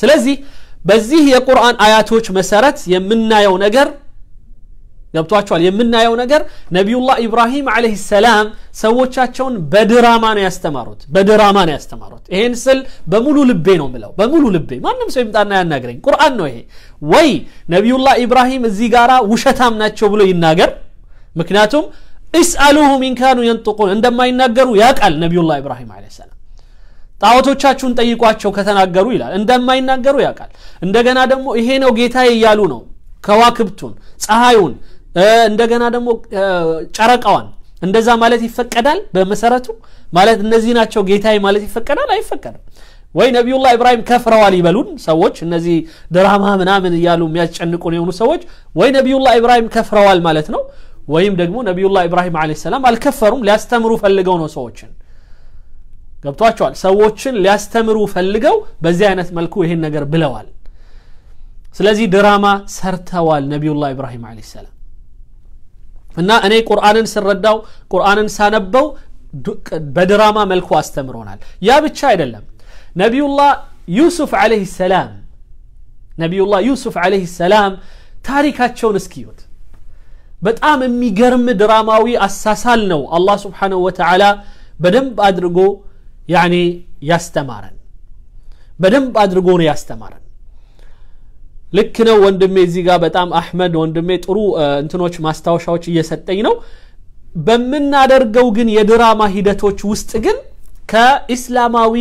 سلزي بزيه يا قرآن آيات وش مسارات يمنا يونقر نجر ገብቷቸዋል የምናየው ነገር ነቢዩላህ ኢብራሂም አለህ ሰላም ሰዎቻቸውን በድራማ ነው ያስተማሩት በድራማ ነው ያስተማሩት ይሄን ስል በሙሉ ልቤ ነው ምለው በሙሉ ልቤ ማንም ሰው ይምጣና ያናገረኝ ቁርአን ነው ይሄ ወይ ነቢዩላህ ኢብራሂም እዚህ ጋር ውሸታም ናቸው ብሎ ይናገር ምክንያቱም እስአሉሁም ኢንካኑ የንጥቁን እንደማይናገሩ ያቃል ነቢዩላህ ኢብራሂም አለ ሰላም ጣዖቶቻችሁን ጠይቋቸው ከተናገሩ ይላል እንደማይናገሩ ያውቃል እንደገና ደግሞ ይሄ ነው ጌታዬ እያሉ ነው ከዋክብቱን ፀሐዩን እንደገና ደግሞ ጨረቃዋን እንደዛ ማለት ይፈቀዳል በመሰረቱ ማለት እነዚህ ናቸው ጌታዬ ማለት ይፈቀዳል አይፈቀድም ወይ ነቢዩላ ኢብራሂም ከፍረዋል ይበሉን ሰዎች እነዚህ ድራማ ምናምን እያሉ የሚያስጨንቁን የሆኑ ሰዎች ወይ ነቢዩላ ኢብራሂም ከፍረዋል ማለት ነው ወይም ደግሞ ነቢዩላ ኢብራሂም አለ ሰላም አልከፈሩም ሊያስተምሩ ፈልገው ነው ሰዎችን ገብቷቸዋል ሰዎችን ሊያስተምሩ ፈልገው በዚህ አይነት መልኩ ይሄን ነገር ብለዋል ስለዚህ ድራማ ሰርተዋል ነቢዩላ ኢብራሂም አለ ሰላም እና እኔ ቁርአንን ስረዳው ቁርአንን ሳነበው በድራማ መልኩ አስተምሮናል ያ ብቻ አይደለም ነቢዩላህ ዩሱፍ አለህ ሰላም ነቢዩላህ ዩሱፍ አለህ ሰላም ታሪካቸውን እስኪዩት በጣም የሚገርም ድራማዊ አሳሳል ነው አላ ስብሓንሁ ወተዓላ በደንብ አድርጎ ያኔ ያስተማረን በደንብ አድርጎ ነው ያስተማረን ልክ ነው ወንድሜ እዚህ ጋር በጣም አህመድ ወንድሜ ጥሩ እንትኖች ማስታወሻዎች እየሰጠኝ ነው በምናደርገው ግን የድራማ ሂደቶች ውስጥ ግን ከኢስላማዊ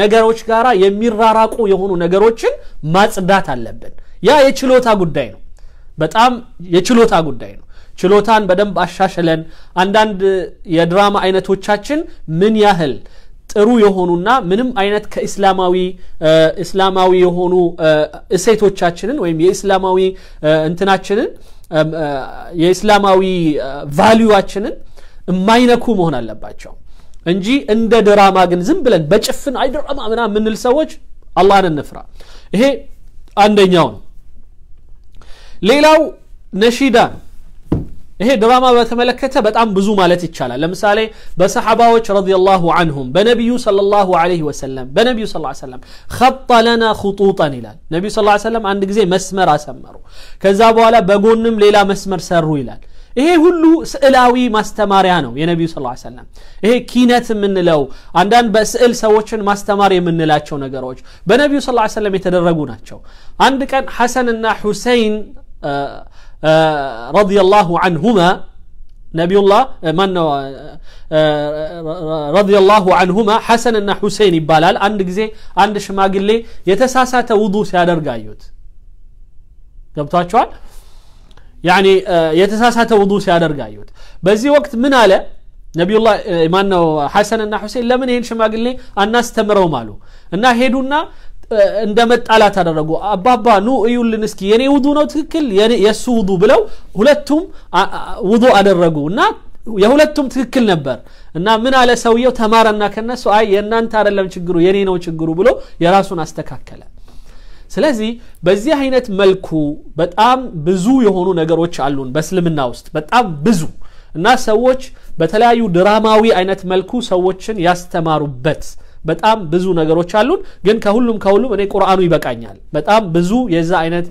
ነገሮች ጋር የሚራራቁ የሆኑ ነገሮችን ማጽዳት አለብን ያ የችሎታ ጉዳይ ነው በጣም የችሎታ ጉዳይ ነው ችሎታን በደንብ አሻሽለን አንዳንድ የድራማ አይነቶቻችን ምን ያህል ጥሩ የሆኑና ምንም አይነት ከእስላማዊ እስላማዊ የሆኑ እሴቶቻችንን ወይም የእስላማዊ እንትናችንን የእስላማዊ ቫሊዩዋችንን የማይነኩ መሆን አለባቸው እንጂ እንደ ድራማ ግን ዝም ብለን በጭፍን አይ ድራማ ምና የምንል ሰዎች አላህን እንፍራ ይሄ አንደኛው ነው ሌላው ነሺዳ ነው ይሄ ድራማ በተመለከተ በጣም ብዙ ማለት ይቻላል ለምሳሌ በሰሐባዎች ረዲየላሁ አንሁም በነቢዩ ሰለላሁ ዐለይሂ ወሰለም በነቢዩ ስ ሰለም ኸጣ ለና ኹጡጠን ይላል ነቢዩ ስ ሰለም አንድ ጊዜ መስመር አሰመሩ ከዛ በኋላ በጎንም ሌላ መስመር ሰሩ ይላል ይሄ ሁሉ ስዕላዊ ማስተማሪያ ነው የነቢዩ ስ ሰለም ይሄ ኪነት የምንለው አንዳንድ በስዕል ሰዎችን ማስተማር የምንላቸው ነገሮች በነቢዩ ስ ሰለም የተደረጉ ናቸው አንድ ቀን ሐሰንና ሁሰይን آه، رضي الله عنهما نبي الله آه، من آه، رضي الله عنهما حسن ان حسين يبالال عند غزي عند شماغلي يتساسات وضوء سيادر قايوت جبتوا يعني يتساسات وضوء سيادر قايوت بزي وقت من على نبي الله ايماننا حسن ان حسين لمن هين شماغلي الناس تمروا مالو انا هيدونا እንደ መጣላት አደረጉ። አባባ ኑ እዩልን እስኪ የኔ ውዱ ነው ትክክል፣ የእሱ ውዱ ብለው ሁለቱም ውዱ አደረጉ እና የሁለቱም ትክክል ነበር እና ምን አለ ሰውየው ተማረና ከነሱ አይ የእናንተ አይደለም ችግሩ የኔ ነው ችግሩ ብሎ የራሱን አስተካከለ። ስለዚህ በዚህ አይነት መልኩ በጣም ብዙ የሆኑ ነገሮች አሉን በእስልምና ውስጥ በጣም ብዙ እና ሰዎች በተለያዩ ድራማዊ አይነት መልኩ ሰዎችን ያስተማሩበት በጣም ብዙ ነገሮች አሉን። ግን ከሁሉም ከሁሉም እኔ ቁርአኑ ይበቃኛል። በጣም ብዙ የዛ አይነት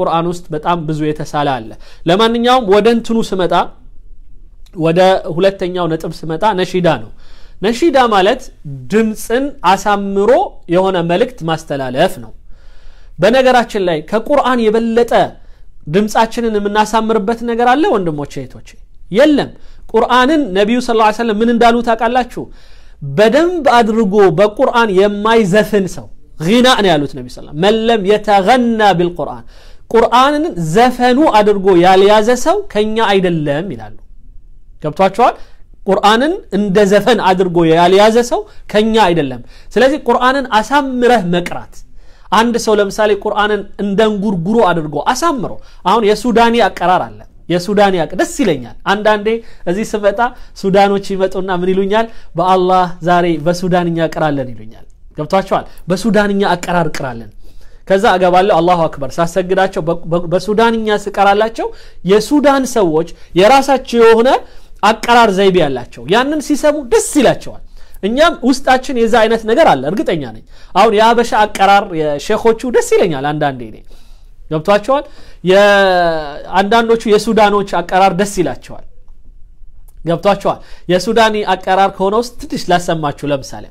ቁርአን ውስጥ በጣም ብዙ የተሳለ አለ። ለማንኛውም ወደ እንትኑ ስመጣ ወደ ሁለተኛው ነጥብ ስመጣ ነሺዳ ነው። ነሺዳ ማለት ድምፅን አሳምሮ የሆነ መልእክት ማስተላለፍ ነው። በነገራችን ላይ ከቁርአን የበለጠ ድምፃችንን የምናሳምርበት ነገር አለ ወንድሞቼ እህቶቼ? የለም። ቁርአንን ነቢዩ ስ ሰለም ምን እንዳሉ ታውቃላችሁ? በደንብ አድርጎ በቁርአን የማይዘፍን ሰው ና ነው ያሉት ነቢ ስላ መለም የተገና ቢልቁርአን ቁርአንን ዘፈኑ አድርጎ ያልያዘ ሰው ከኛ አይደለም ይላሉ ገብቷቸዋል ቁርአንን እንደ ዘፈን አድርጎ ያልያዘ ሰው ከኛ አይደለም ስለዚህ ቁርአንን አሳምረህ መቅራት አንድ ሰው ለምሳሌ ቁርአንን እንደንጉርጉሮ አድርጎ አሳምሮ አሁን የሱዳኒ አቀራር አለ የሱዳን ያቅ ደስ ይለኛል። አንዳንዴ እዚህ ስመጣ ሱዳኖች ይመጡና ምን ይሉኛል? በአላህ ዛሬ በሱዳንኛ እቅራለን ይሉኛል። ገብቷቸዋል። በሱዳንኛ አቀራር ቅራለን። ከዛ አገባለሁ አላሁ አክበር ሳሰግዳቸው በሱዳንኛ ስቀራላቸው የሱዳን ሰዎች የራሳቸው የሆነ አቀራር ዘይቤ ያላቸው ያንን ሲሰሙ ደስ ይላቸዋል። እኛም ውስጣችን የዛ አይነት ነገር አለ፣ እርግጠኛ ነኝ። አሁን የአበሻ አቀራር የሼኾቹ ደስ ይለኛል አንዳንዴ ኔ ገብቷቸዋል አንዳንዶቹ የሱዳኖች አቀራር ደስ ይላቸዋል ገብቷቸዋል የሱዳኒ አቀራር ከሆነ ውስጥ ትንሽ ላሰማችሁ ለምሳሌ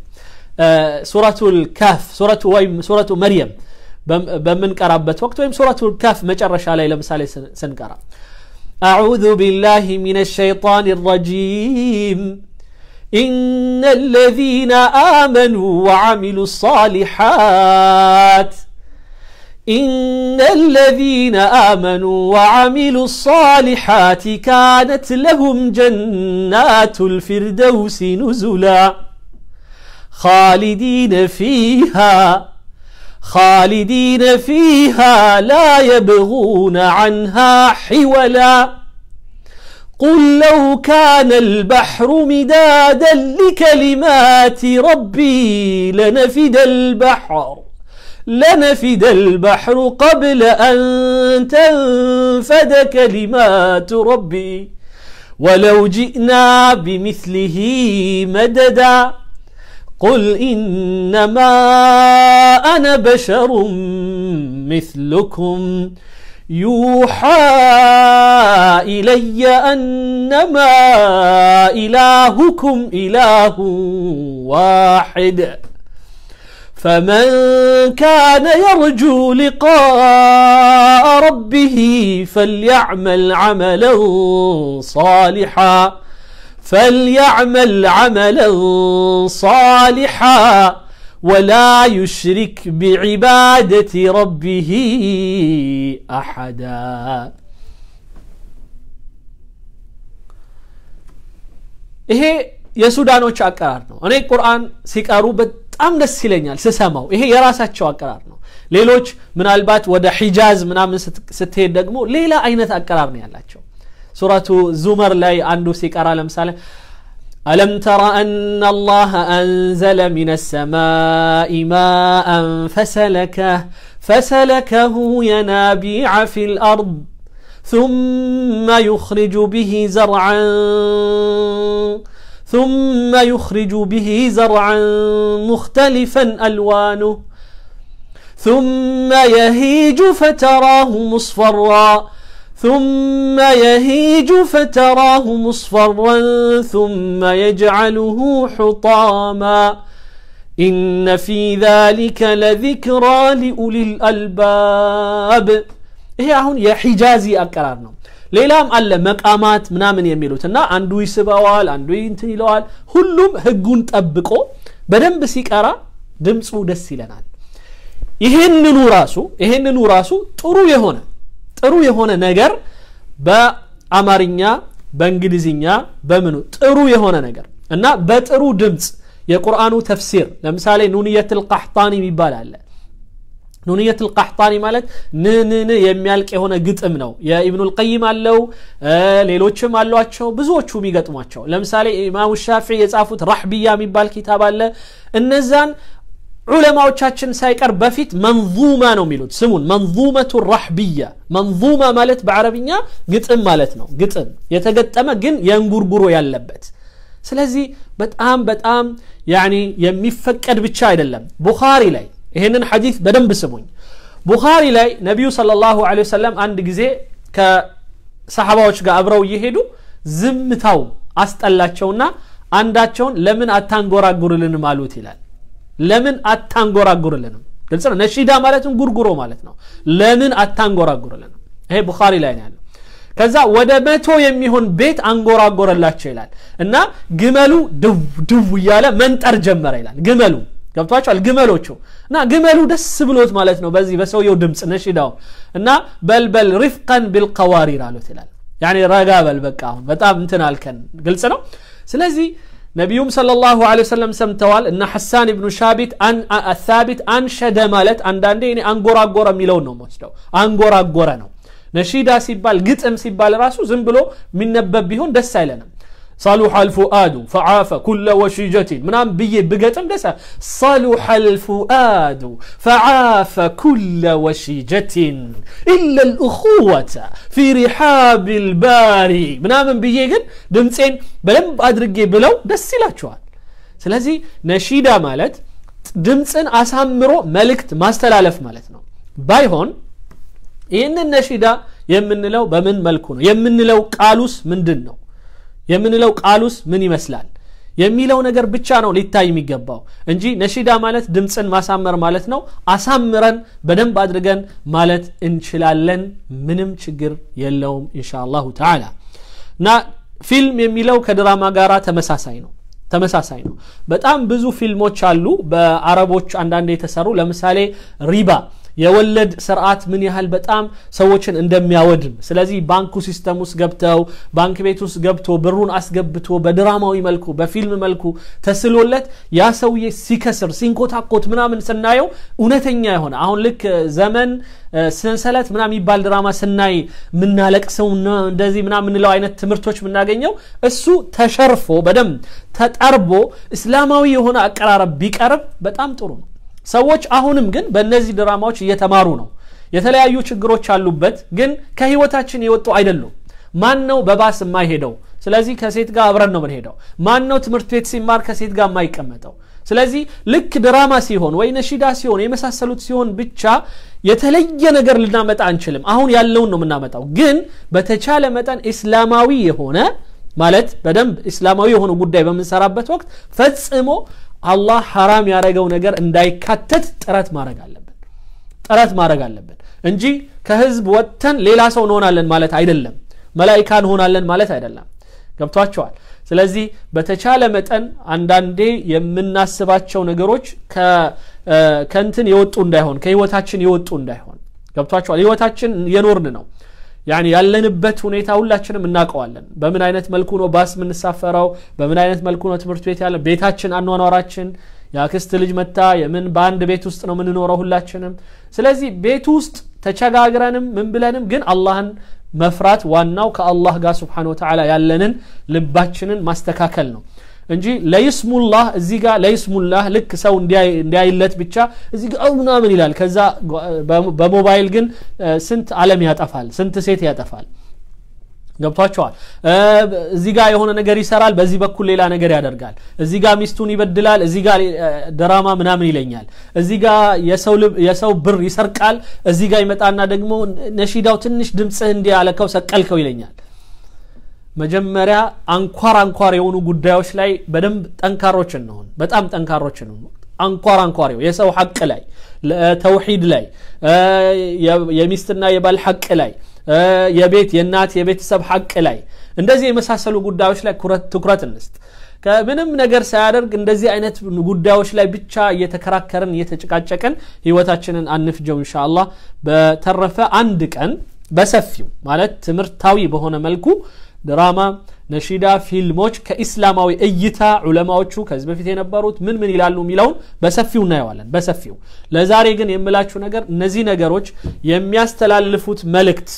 ሱረቱ ልካፍ ሱረቱ ወይም ሱረቱ መርየም በምንቀራበት ወቅት ወይም ሱረቱ ልካፍ መጨረሻ ላይ ለምሳሌ ስንቀራ አዑዙ ቢላህ ምን ሸይጣን ረጂም إن الذين آمنوا وعملوا الصالحات إن الذين آمنوا وعملوا الصالحات كانت لهم جنات الفردوس نزلا خالدين فيها خالدين فيها لا يبغون عنها حولا قل لو كان البحر مدادا لكلمات ربي لنفد البحر لنفد البحر قبل أن تنفد كلمات ربي ولو جئنا بمثله مددا قل إنما أنا بشر مثلكم يوحى إلي أنما إلهكم إله واحد فمن كان يرجو لقاء ربه فليعمل عملا صالحا فليعمل عملا صالحا ولا يشرك بعبادة ربه أحدا إيه يسودانو شاكار أنا القرآن سيكارو بد በጣም ደስ ይለኛል ስሰማው ይሄ የራሳቸው አቀራር ነው ሌሎች ምናልባት ወደ ሒጃዝ ምናምን ስትሄድ ደግሞ ሌላ አይነት አቀራር ነው ያላቸው ሱረቱ ዙመር ላይ አንዱ ሲቀራ ለምሳሌ ألم تر أن الله أنزل من السماء ماء فسلكه فسلكه ينابيع في الأرض ثم يخرج به زرعا ثم يخرج به زرعا مختلفا ألوانه ثم يهيج فتراه مصفرا ثم يهيج فتراه مصفرا ثم يجعله حطاما إن في ذلك لذكرى لأولي الألباب هي إيه هون يا حجازي ነው ሌላም አለ መቃማት ምናምን የሚሉት እና አንዱ ይስበዋል፣ አንዱ እንትን ይለዋል። ሁሉም ህጉን ጠብቆ በደንብ ሲቀራ ድምፁ ደስ ይለናል። ይህንኑ ራሱ ይህንኑ ራሱ ጥሩ የሆነ ጥሩ የሆነ ነገር በአማርኛ በእንግሊዝኛ በምኑ ጥሩ የሆነ ነገር እና በጥሩ ድምፅ የቁርአኑ ተፍሲር ለምሳሌ ኑንየት ልቃሕጣን የሚባል አለ نونية القحطاني مالت ننن يميالك هنا قد أمنو يا ابن القيم اللو ليلوچ مالو أتشو بزوچ ومي قد أمو لمسالي إمام الشافعي يتعفوت رحبي يامي بالكتاب اللو النزان علماء وشاتشن سايكر بفيت منظومة نو ميلود سمون منظومة الرحبية منظومة مالت بعربية قد أم مالتنا قد أم يتقد أما قن ينقرقرو يلبت سلازي بتأم بتأم يعني يمي فكر بتشايد اللم بخاري لي ይህንን ሐዲስ በደንብ ስሙኝ ቡኻሪ ላይ ነቢዩ ለ ላሁ ለ አንድ ጊዜ ከሰሓባዎች ጋር አብረው እየሄዱ ዝምታው አስጠላቸውና አንዳቸውን ለምን አታንጎራጉርልንም አሉት ይላል ለምን አታንጎራጉርልንም ግልጽ ነው ነሺዳ ማለትም ጉርጉሮ ማለት ነው ለምን አታንጎራጉርልንም ይሄ ቡኻሪ ላይ ያለ ከዛ ወደ መቶ የሚሆን ቤት አንጎራጎረላቸው ይላል እና ግመሉ ድው ድው እያለ መንጠር ጀመረ ይላል ግመሉ ገብቷቸዋል ግመሎቹ እና ግመሉ ደስ ብሎት ማለት ነው በዚህ በሰውየው ድምፅ ነሽዳው እና በልበል ሪፍቀን ቢልቀዋሪር አሉት ይላል ያኔ ረጋ በል በቃ አሁን በጣም እንትን አልከን ግልጽ ነው ስለዚህ ነቢዩም صلى الله عليه وسلم ሰምተዋል እና ሐሳን ብኑ ሻቢት ሳቢት አንሸደ ማለት አንዳንዴ እኔ አንጎራጎረ የሚለውን ነው ወስደው አንጎራጎረ ነው ነሺዳ ሲባል ግጥም ሲባል ራሱ ዝም ብሎ የሚነበብ ቢሆን ደስ አይለንም صالح الفؤاد فعاف كل وشيجة منام بي بقتم دسا صالح الفؤاد فعاف كل وشيجة إلا الأخوة في رحاب الباري منام بي قد دمتين بلم أدرقي بلو دس لاتشوان سلازي نشيدا مالت دمتين أسامرو ملكت ماستلالف مالتنا إن ይህንን يمن لو بمن መልኩ يمن لو قالوس من دنو የምንለው ቃሉስ ምን ይመስላል የሚለው ነገር ብቻ ነው ሊታይ የሚገባው እንጂ ነሺዳ ማለት ድምፅን ማሳመር ማለት ነው። አሳምረን በደንብ አድርገን ማለት እንችላለን። ምንም ችግር የለውም ኢንሻአላሁ ተዓላ እና ፊልም የሚለው ከድራማ ጋር ተመሳሳይ ነው ተመሳሳይ ነው። በጣም ብዙ ፊልሞች አሉ በአረቦች አንዳንድ የተሰሩ ለምሳሌ ሪባ የወለድ ስርዓት ምን ያህል በጣም ሰዎችን እንደሚያወድም ስለዚህ ባንኩ ሲስተም ውስጥ ገብተው ባንክ ቤት ውስጥ ገብቶ ብሩን አስገብቶ በድራማዊ መልኩ በፊልም መልኩ ተስሎለት ያ ሰውዬ ሲከስር ሲንኮታኮት ምናምን ስናየው እውነተኛ የሆነ አሁን ልክ ዘመን ሰንሰለት ምናምን የሚባል ድራማ ስናይ ሰው እንደዚህ ምናምን የምንለው አይነት ትምህርቶች የምናገኘው እሱ ተሸርፎ በደም ተጠርቦ እስላማዊ የሆነ አቀራረብ ቢቀርብ በጣም ጥሩ ነው። ሰዎች አሁንም ግን በእነዚህ ድራማዎች እየተማሩ ነው የተለያዩ ችግሮች አሉበት ግን ከህይወታችን የወጡ አይደሉም ማን ነው በባስ የማይሄደው ስለዚህ ከሴት ጋር አብረን ነው ምንሄደው ማን ነው ትምህርት ቤት ሲማር ከሴት ጋር የማይቀመጠው ስለዚህ ልክ ድራማ ሲሆን ወይ ነሺዳ ሲሆን የመሳሰሉት ሲሆን ብቻ የተለየ ነገር ልናመጣ አንችልም አሁን ያለውን ነው የምናመጣው ግን በተቻለ መጠን እስላማዊ የሆነ ማለት በደንብ እስላማዊ የሆነ ጉዳይ በምንሰራበት ወቅት ፈጽሞ አላህ ሐራም ያደረገው ነገር እንዳይካተት ጥረት ማድረግ አለብን ጥረት ማድረግ አለብን እንጂ ከህዝብ ወጥተን ሌላ ሰው እንሆናለን ማለት አይደለም መላይካ እንሆናለን ማለት አይደለም ገብቷቸዋል ስለዚህ በተቻለ መጠን አንዳንዴ የምናስባቸው ነገሮች ከእንትን የወጡ እንዳይሆን ከህይወታችን የወጡ እንዳይሆን ገብቷቸዋል ህይወታችን የኖርን ነው ያን ያለንበት ሁኔታ ሁላችንም እናውቀዋለን። በምን አይነት መልኩ ነው ባስ የምንሳፈረው? በምን አይነት መልኩ ነው ትምህርት ቤት ያለ ቤታችን፣ አኗኗራችን የአክስት ልጅ መታ የምን በአንድ ቤት ውስጥ ነው የምንኖረው ሁላችንም። ስለዚህ ቤት ውስጥ ተቸጋግረንም ምን ብለንም ግን አላህን መፍራት ዋናው ከአላህ ጋር ስብሓነ ወተዓላ ያለንን ልባችንን ማስተካከል ነው። እንጂ ለይስሙላህ እዚህ ጋር ለይስሙላህ ልክ ሰው እንዲያይለት ብቻ እዚ ጋ ምናምን ይላል ከዛ በሞባይል ግን ስንት አለም ያጠፋል ስንት ሴት ያጠፋል ገብቷቸዋል እዚህ ጋ የሆነ ነገር ይሰራል በዚህ በኩል ሌላ ነገር ያደርጋል እዚህ ጋ ሚስቱን ይበድላል እዚህ ጋ ደራማ ምናምን ይለኛል እዚህ ጋ የሰው ብር ይሰርቃል እዚህ ጋ ይመጣና ደግሞ ነሺዳው ትንሽ ድምፅህ እንዲያለከው ሰቀልከው ይለኛል መጀመሪያ አንኳር አንኳር የሆኑ ጉዳዮች ላይ በደንብ ጠንካሮች እንሆን በጣም ጠንካሮች እንሆን አንኳር አንኳር የሰው ሐቅ ላይ ተውሂድ ላይ የሚስትና የባል ሐቅ ላይ የቤት የእናት የቤተሰብ ሐቅ ላይ እንደዚህ የመሳሰሉ ጉዳዮች ላይ ትኩረት እንስጥ ከምንም ነገር ሳያደርግ እንደዚህ አይነት ጉዳዮች ላይ ብቻ እየተከራከርን እየተጨቃጨቀን ህይወታችንን አንፍጀው እንሻ በተረፈ አንድ ቀን በሰፊው ማለት ትምህርታዊ በሆነ መልኩ ድራማ ነሺዳ ፊልሞች ከኢስላማዊ እይታ ዑለማዎቹ ከዚህ በፊት የነበሩት ምን ምን ይላሉ የሚለውን በሰፊው እናየዋለን በሰፊው ለዛሬ ግን የምላችሁ ነገር እነዚህ ነገሮች የሚያስተላልፉት መልእክት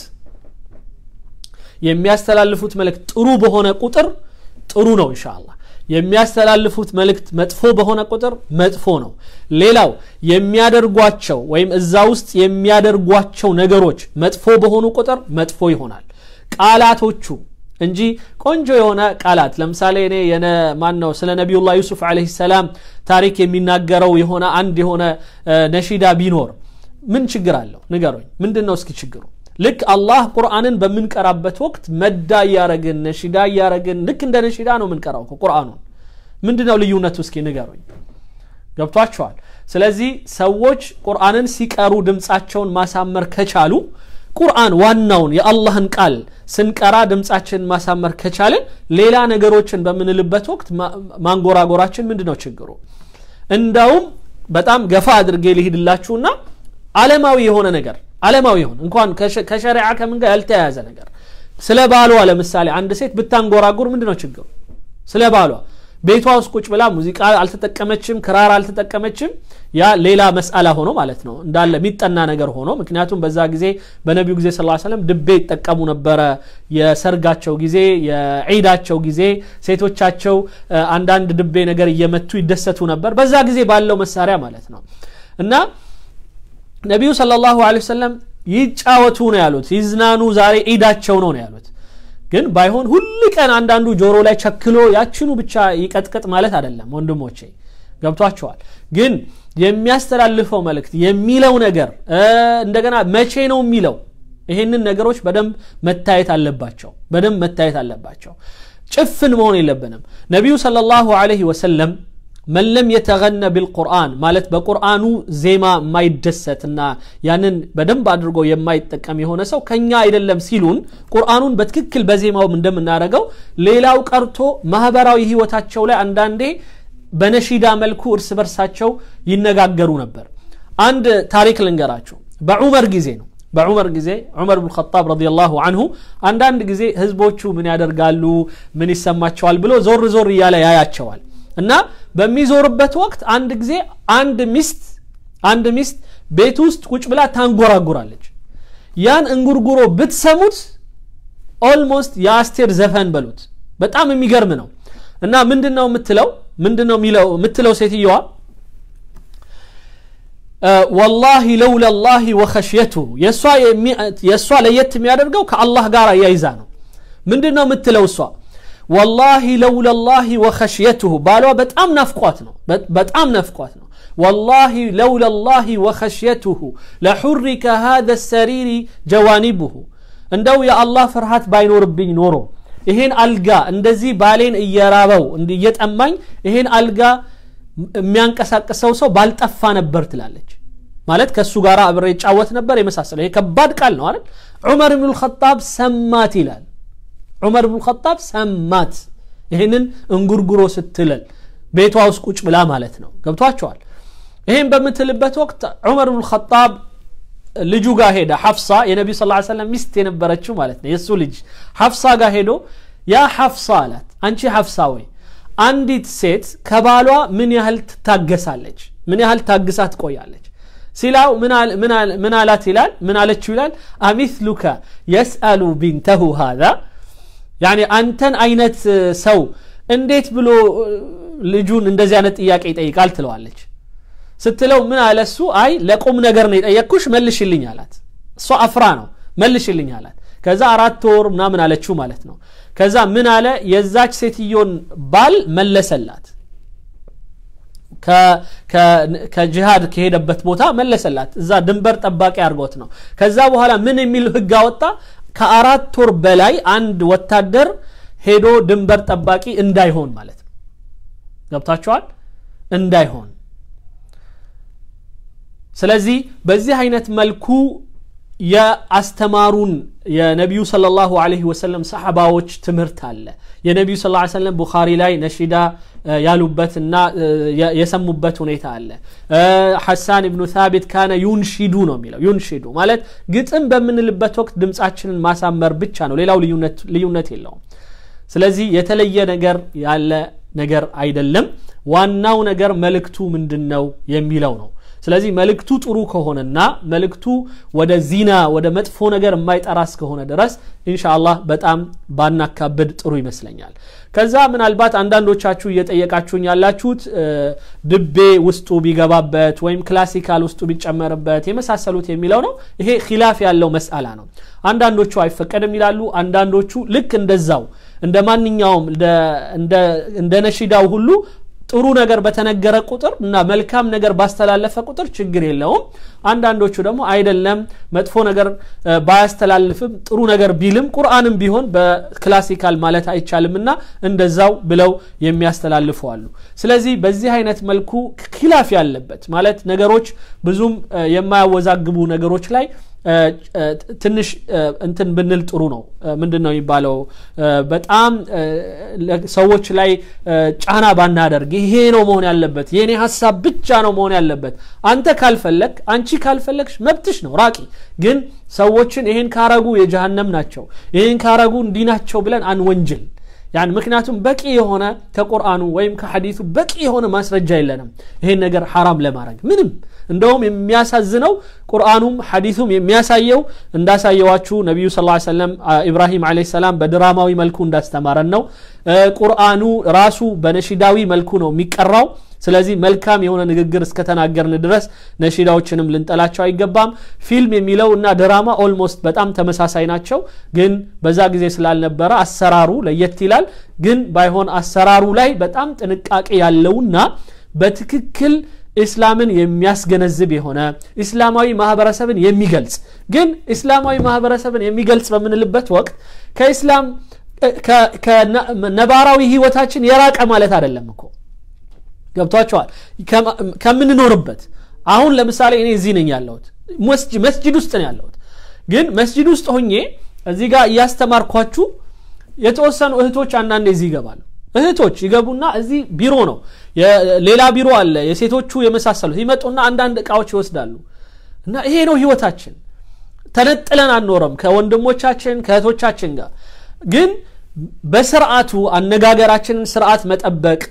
የሚያስተላልፉት መልእክት ጥሩ በሆነ ቁጥር ጥሩ ነው ኢንሻአላህ የሚያስተላልፉት መልእክት መጥፎ በሆነ ቁጥር መጥፎ ነው ሌላው የሚያደርጓቸው ወይም እዛ ውስጥ የሚያደርጓቸው ነገሮች መጥፎ በሆኑ ቁጥር መጥፎ ይሆናል ቃላቶቹ እንጂ ቆንጆ የሆነ ቃላት ለምሳሌ እኔ የነ ማን ነው ስለ ነቢዩላ ዩሱፍ አለይሂ ሰላም ታሪክ የሚናገረው የሆነ አንድ የሆነ ነሺዳ ቢኖር ምን ችግር አለው ንገሮኝ ምንድን ነው እስኪ ችግሩ ልክ አላህ ቁርአንን በምንቀራበት ወቅት መዳ እያረግን ነሺዳ እያረግን ልክ እንደ ነሺዳ ነው የምንቀራው ቁርአኑን ምንድ ነው ልዩነቱ እስኪ ንገሩኝ ገብቷቸዋል ስለዚህ ሰዎች ቁርአንን ሲቀሩ ድምፃቸውን ማሳመር ከቻሉ ቁርአን ዋናውን የአላህን ቃል ስንቀራ ድምፃችንን ማሳመር ከቻለን ሌላ ነገሮችን በምንልበት ወቅት ማንጎራጎራችን ምንድ ነው ችግሩ? እንዳውም በጣም ገፋ አድርጌ ልሂድላችሁና ዓለማዊ የሆነ ነገር ዓለማዊ የሆነ እንኳን ከሸሪዓ ከምን ጋር ያልተያያዘ ነገር ስለ ባሏ ለምሳሌ አንድ ሴት ብታንጎራጉር ምንድ ነው ችግሩ? ስለ ባሏ ቤቷ ውስጥ ቁጭ ብላ ሙዚቃ አልተጠቀመችም፣ ክራር አልተጠቀመችም። ያ ሌላ መስአላ ሆኖ ማለት ነው እንዳለ የሚጠና ነገር ሆኖ ምክንያቱም በዛ ጊዜ በነቢዩ ጊዜ ስ ሰለም ድቤ ይጠቀሙ ነበረ። የሰርጋቸው ጊዜ፣ የዒዳቸው ጊዜ ሴቶቻቸው አንዳንድ ድቤ ነገር እየመቱ ይደሰቱ ነበር፣ በዛ ጊዜ ባለው መሳሪያ ማለት ነው እና ነቢዩ ሰለላሁ ዐለይሂ ሰለም ይጫወቱ ነው ያሉት፣ ይዝናኑ፣ ዛሬ ዒዳቸው ነው ነው ያሉት ግን ባይሆን ሁል ቀን አንዳንዱ ጆሮ ላይ ቸክሎ ያችኑ ብቻ ይቀጥቅጥ ማለት አይደለም ወንድሞቼ ገብቷቸዋል ግን የሚያስተላልፈው መልእክት የሚለው ነገር እንደገና መቼ ነው የሚለው ይህንን ነገሮች በደንብ መታየት አለባቸው በደንብ መታየት አለባቸው ጭፍን መሆን የለብንም ነቢዩ ሰለላሁ ዐለይሂ ወሰለም መለም የተገነ ቢልቁርአን ማለት በቁርአኑ ዜማ የማይደሰት እና ያንን በደንብ አድርጎ የማይጠቀም የሆነ ሰው ከኛ አይደለም ሲሉን ቁርአኑን በትክክል በዜማውም እንደምናደርገው ሌላው ቀርቶ ማህበራዊ ህይወታቸው ላይ አንዳንዴ በነሺዳ መልኩ እርስ በርሳቸው ይነጋገሩ ነበር አንድ ታሪክ ልንገራችሁ በዑመር ጊዜ ነው በዑመር ጊዜ ዑመር ብን ጣብ ረዲየላሁ አንሁ አንዳንድ ጊዜ ህዝቦቹ ምን ያደርጋሉ ምን ይሰማቸዋል ብሎ ዞር ዞር እያለ ያያቸዋል እና በሚዞርበት ወቅት አንድ ጊዜ አንድ ሚስት አንድ ሚስት ቤት ውስጥ ቁጭ ብላ ታንጎራጉራለች ያን እንጉርጉሮ ብትሰሙት ኦልሞስት የአስቴር ዘፈን በሉት በጣም የሚገርም ነው እና ምንድን ነው የምትለው ምንድን ነው የምትለው ሴትየዋ ወላሂ ለውለ ላሂ ወኸሽየቱ የእሷ ለየት የሚያደርገው ከአላህ ጋር አያይዛ ነው ምንድን ነው የምትለው እሷ والله لولا الله وخشيته بالو بتام نافقاتنا بتام نافقاتنا والله لولا الله وخشيته لحرك هذا السرير جوانبه اندو يا الله فرحات باينور بين نورو ይሄን አልጋ እንደዚህ ባሌን እየራበው እየጠማኝ ይሄን አልጋ የሚያንቀሳቅሰው ሰው ባልጠፋ ነበር ትላለች ማለት ከእሱ ጋር አብረ ይጫወት ነበር የመሳሰለው ይሄ ከባድ ቃል ነው አይደል ዑመር ብኑ ሰማት ይላል ዑመር ብን ኸጣብ ሰማት ይህንን እንጉርጉሮ ስትልል ቤቷ ውስጥ ቁጭ ብላ ማለት ነው ገብቷቸዋል ይህም በምትልበት ወቅት ዑመር ብን ኸጣብ ልጁ ጋር ሄደ ሐፍሳ የነቢዩ ስ ሰለም ሚስት የነበረችው ማለት ነው የእሱ ልጅ ሐፍሳ ጋር ሄዶ ያ ሐፍሳ አላት አንቺ ሐፍሳ ወይ አንዲት ሴት ከባሏ ምን ያህል ትታገሳለች ምን ያህል ታግሳ ትቆያለች ሲላው ምን አላት ይላል ምን አለችው ይላል አሚስሉከ የስአሉ ቢንተሁ ሃዛ ያኔ አንተን አይነት ሰው እንዴት ብሎ ልጁን እንደዚህ አይነት ጥያቄ ይጠይቃል ትለዋለች ስትለው ምን አለ እሱ አይ ለቁም ነገር ነው የጠየቅኩሽ መልሽልኝ አላት እሷ አፍራ ነው መልሽልኝ አላት ከዛ አራት ወር ምናምን አለችው ማለት ነው ከዛ ምን አለ የዛች ሴትዮን ባል መለሰላት ከጅሃድ ከሄደበት ቦታ መለሰላት እዛ ድንበር ጠባቂ አድርጎት ነው ከዛ በኋላ ምን የሚል ህግ አወጣ ከአራት ወር በላይ አንድ ወታደር ሄዶ ድንበር ጠባቂ እንዳይሆን ማለት ነው ገብታችኋል እንዳይሆን ስለዚህ በዚህ አይነት መልኩ የአስተማሩን የነቢዩ ሰለላሁ ዐለይሂ ወሰለም ሰሐባዎች ትምህርት አለ። የነቢዩ ሰለላሁ ዐለይሂ ቡኻሪ ላይ ነሺዳ ያሉበትና የሰሙበት ሁኔታ አለ። ሐሳን ኢብኑ ሳቢት ካነ ዩንሺዱ ነው የሚለው። ዩንሺዱ ማለት ግጥም በምንልበት ወቅት ድምፃችንን ማሳመር ብቻ ነው። ሌላው ልዩነት የለውም። ስለዚህ የተለየ ነገር ያለ ነገር አይደለም። ዋናው ነገር መልእክቱ ምንድን ነው የሚለው ነው። ስለዚህ መልእክቱ ጥሩ ከሆነና መልእክቱ ወደ ዚና ወደ መጥፎ ነገር የማይጠራ እስከሆነ ድረስ ኢንሻአላህ በጣም ባናካብድ ጥሩ ይመስለኛል ከዛ ምናልባት አንዳንዶቻችሁ እየጠየቃችሁኝ ያላችሁት ድቤ ውስጡ ቢገባበት ወይም ክላሲካል ውስጡ ቢጨመርበት የመሳሰሉት የሚለው ነው ይሄ ኪላፍ ያለው መስአላ ነው አንዳንዶቹ አይፈቀድም ይላሉ አንዳንዶቹ ልክ እንደዛው እንደ ማንኛውም እንደ ነሽዳው ሁሉ ጥሩ ነገር በተነገረ ቁጥር እና መልካም ነገር ባስተላለፈ ቁጥር ችግር የለውም። አንዳንዶቹ ደግሞ አይደለም መጥፎ ነገር ባያስተላልፍም ጥሩ ነገር ቢልም ቁርአንም ቢሆን በክላሲካል ማለት አይቻልም ና እንደዛው ብለው የሚያስተላልፉ አሉ። ስለዚህ በዚህ አይነት መልኩ ኪላፍ ያለበት ማለት ነገሮች ብዙም የማያወዛግቡ ነገሮች ላይ ትንሽ እንትን ብንል ጥሩ ነው። ምንድን ነው የሚባለው? በጣም ሰዎች ላይ ጫና ባናደርግ፣ ይሄ ነው መሆን ያለበት፣ የእኔ ሀሳብ ብቻ ነው መሆን ያለበት። አንተ ካልፈለግ፣ አንቺ ካልፈለግሽ መብትሽ ነው፣ ራቂ። ግን ሰዎችን ይሄን ካረጉ የጀሃነም ናቸው፣ ይሄን ካረጉ እንዲ ናቸው ብለን አንወንጅል። ያን ምክንያቱም በቂ የሆነ ከቁርአኑ ወይም ከሐዲሱ በቂ የሆነ ማስረጃ የለንም ይሄን ነገር ሐራም ለማድረግ ምንም እንደውም የሚያሳዝነው ቁርአኑም ሐዲሱም የሚያሳየው እንዳሳየዋችሁ ነቢዩ ስ ሰለም ኢብራሂም አለ ሰላም በድራማዊ መልኩ እንዳስተማረን ነው ቁርአኑ ራሱ በነሺዳዊ መልኩ ነው የሚቀራው ስለዚህ መልካም የሆነ ንግግር እስከተናገርን ድረስ ነሺዳዎችንም ልንጠላቸው አይገባም ፊልም የሚለው እና ድራማ ኦልሞስት በጣም ተመሳሳይ ናቸው ግን በዛ ጊዜ ስላልነበረ አሰራሩ ለየት ይላል ግን ባይሆን አሰራሩ ላይ በጣም ጥንቃቄ ያለውና በትክክል ኢስላምን የሚያስገነዝብ የሆነ ኢስላማዊ ማህበረሰብን የሚገልጽ ግን ኢስላማዊ ማህበረሰብን የሚገልጽ በምንልበት ወቅት ከኢስላም ከነባራዊ ህይወታችን የራቀ ማለት አይደለም እኮ ገብቷቸዋል ከምንኖርበት አሁን ለምሳሌ እኔ እዚህ ነኝ ያለሁት መስጅድ ውስጥ ነው ያለሁት ግን መስጅድ ውስጥ ሆኜ እዚህ ጋር እያስተማርኳችሁ የተወሰኑ እህቶች አንዳንዴ እዚህ ይገባሉ እህቶች ይገቡና እዚህ ቢሮ ነው ሌላ ቢሮ አለ የሴቶቹ የመሳሰሉት ይመጡና አንዳንድ እቃዎች ይወስዳሉ እና ይሄ ነው ህይወታችን ተነጥለን አኖረም ከወንድሞቻችን ከእህቶቻችን ጋር ግን በስርዓቱ አነጋገራችንን ስርዓት መጠበቅ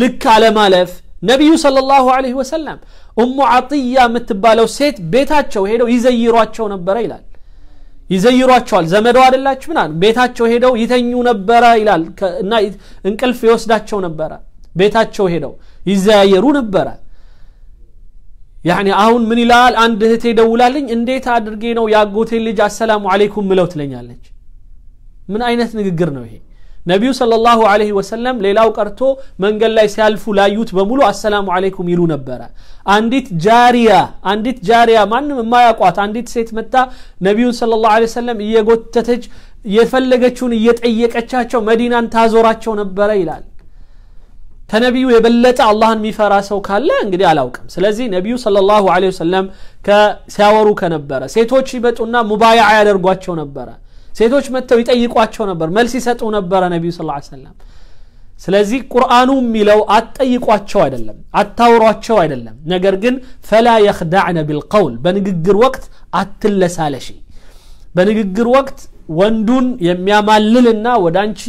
ልክ አለማለፍ ነቢዩ ለ ላሁ ወሰለም እሙ አጥያ የምትባለው ሴት ቤታቸው ሄደው ይዘይሯቸው ነበረ ይላል ይዘይሯቸዋል ዘመዶ አደላችሁ ምና ቤታቸው ሄደው ይተኙ ነበረ ይላል እና እንቅልፍ ይወስዳቸው ነበረ ቤታቸው ሄደው ይዘያየሩ ነበረ ያኒ አሁን ምን ይላል አንድ እህቴ ደውላልኝ እንዴት አድርጌ ነው የአጎቴ ልጅ አሰላሙ አለይኩም ምለው ትለኛለች ምን አይነት ንግግር ነው ይሄ ነቢዩ صለ ላሁ አለህ ወሰለም ሌላው ቀርቶ መንገድ ላይ ሲያልፉ ላዩት በሙሉ አሰላሙ አለይኩም ይሉ ነበረ አንዲት ጃሪያ አንዲት ጃሪያ ማንም የማያውቋት አንዲት ሴት መታ ነቢዩን صለ ላሁ ወሰለም እየጎተተች የፈለገችውን እየጠየቀቻቸው መዲናን ታዞራቸው ነበረ ይላል كنبيو يبلت الله أن ميفرا كلا إن على وكم سلزي نبيو صلى الله عليه وسلم كساورو كنبرة سيتوش يبت قلنا مبايع على رقاتشون نبرة سيتوش متى يتأيي قاتشون نبرة ملسي ساتون نبرة نبيو صلى الله عليه وسلم سلزي قرآن أمي لو أتأيي قاتشوا يدلم أتاور قاتشوا يدلم نجرجن فلا يخدعنا بالقول بنجر وقت أتلا سالشي بنجر وقت ወንዱን የሚያማልልና ወደ አንቺ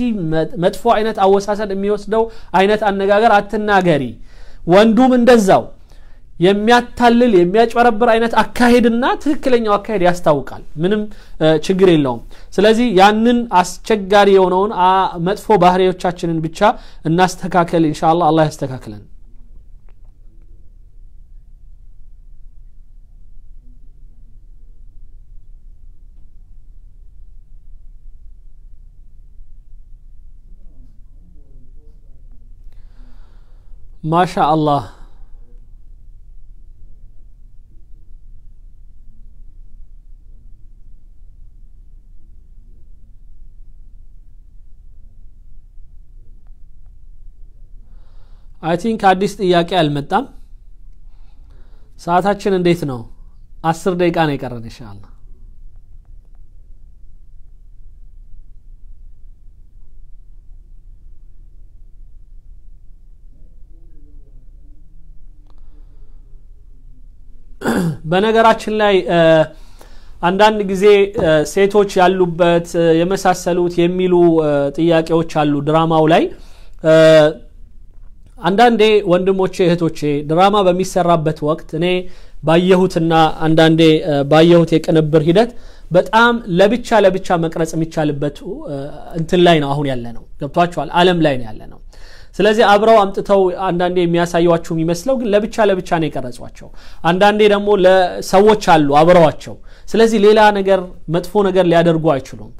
መጥፎ አይነት አወሳሰድ የሚወስደው አይነት አነጋገር አትናገሪ ወንዱም እንደዛው የሚያታልል የሚያጭበረብር አይነት አካሄድና ትክክለኛው አካሄድ ያስታውቃል ምንም ችግር የለውም ስለዚህ ያንን አስቸጋሪ የሆነውን መጥፎ ባህሪዎቻችንን ብቻ እናስተካከል እንሻ አላ አላ ያስተካክለን ማሻ አላህ አይ ቲንክ አዲስ ጥያቄ አልመጣም ሰዓታችን እንዴት ነው አስር ደቂቃ ነው የቀረን ይሻላ በነገራችን ላይ አንዳንድ ጊዜ ሴቶች ያሉበት የመሳሰሉት የሚሉ ጥያቄዎች አሉ ድራማው ላይ አንዳንዴ ወንድሞቼ እህቶቼ ድራማ በሚሰራበት ወቅት እኔ ባየሁትና አንዳንዴ ባየሁት የቅንብር ሂደት በጣም ለብቻ ለብቻ መቅረጽ የሚቻልበት እንትን ላይ ነው አሁን ያለ ነው ገብቷቸዋል አለም ላይ ነው ያለ ነው ስለዚህ አብረው አምጥተው አንዳንዴ የሚያሳዩዋችሁ የሚመስለው ግን ለብቻ ለብቻ ነው የቀረጿቸው። አንዳንዴ ደግሞ ለሰዎች አሉ አብረዋቸው። ስለዚህ ሌላ ነገር መጥፎ ነገር ሊያደርጉ አይችሉም።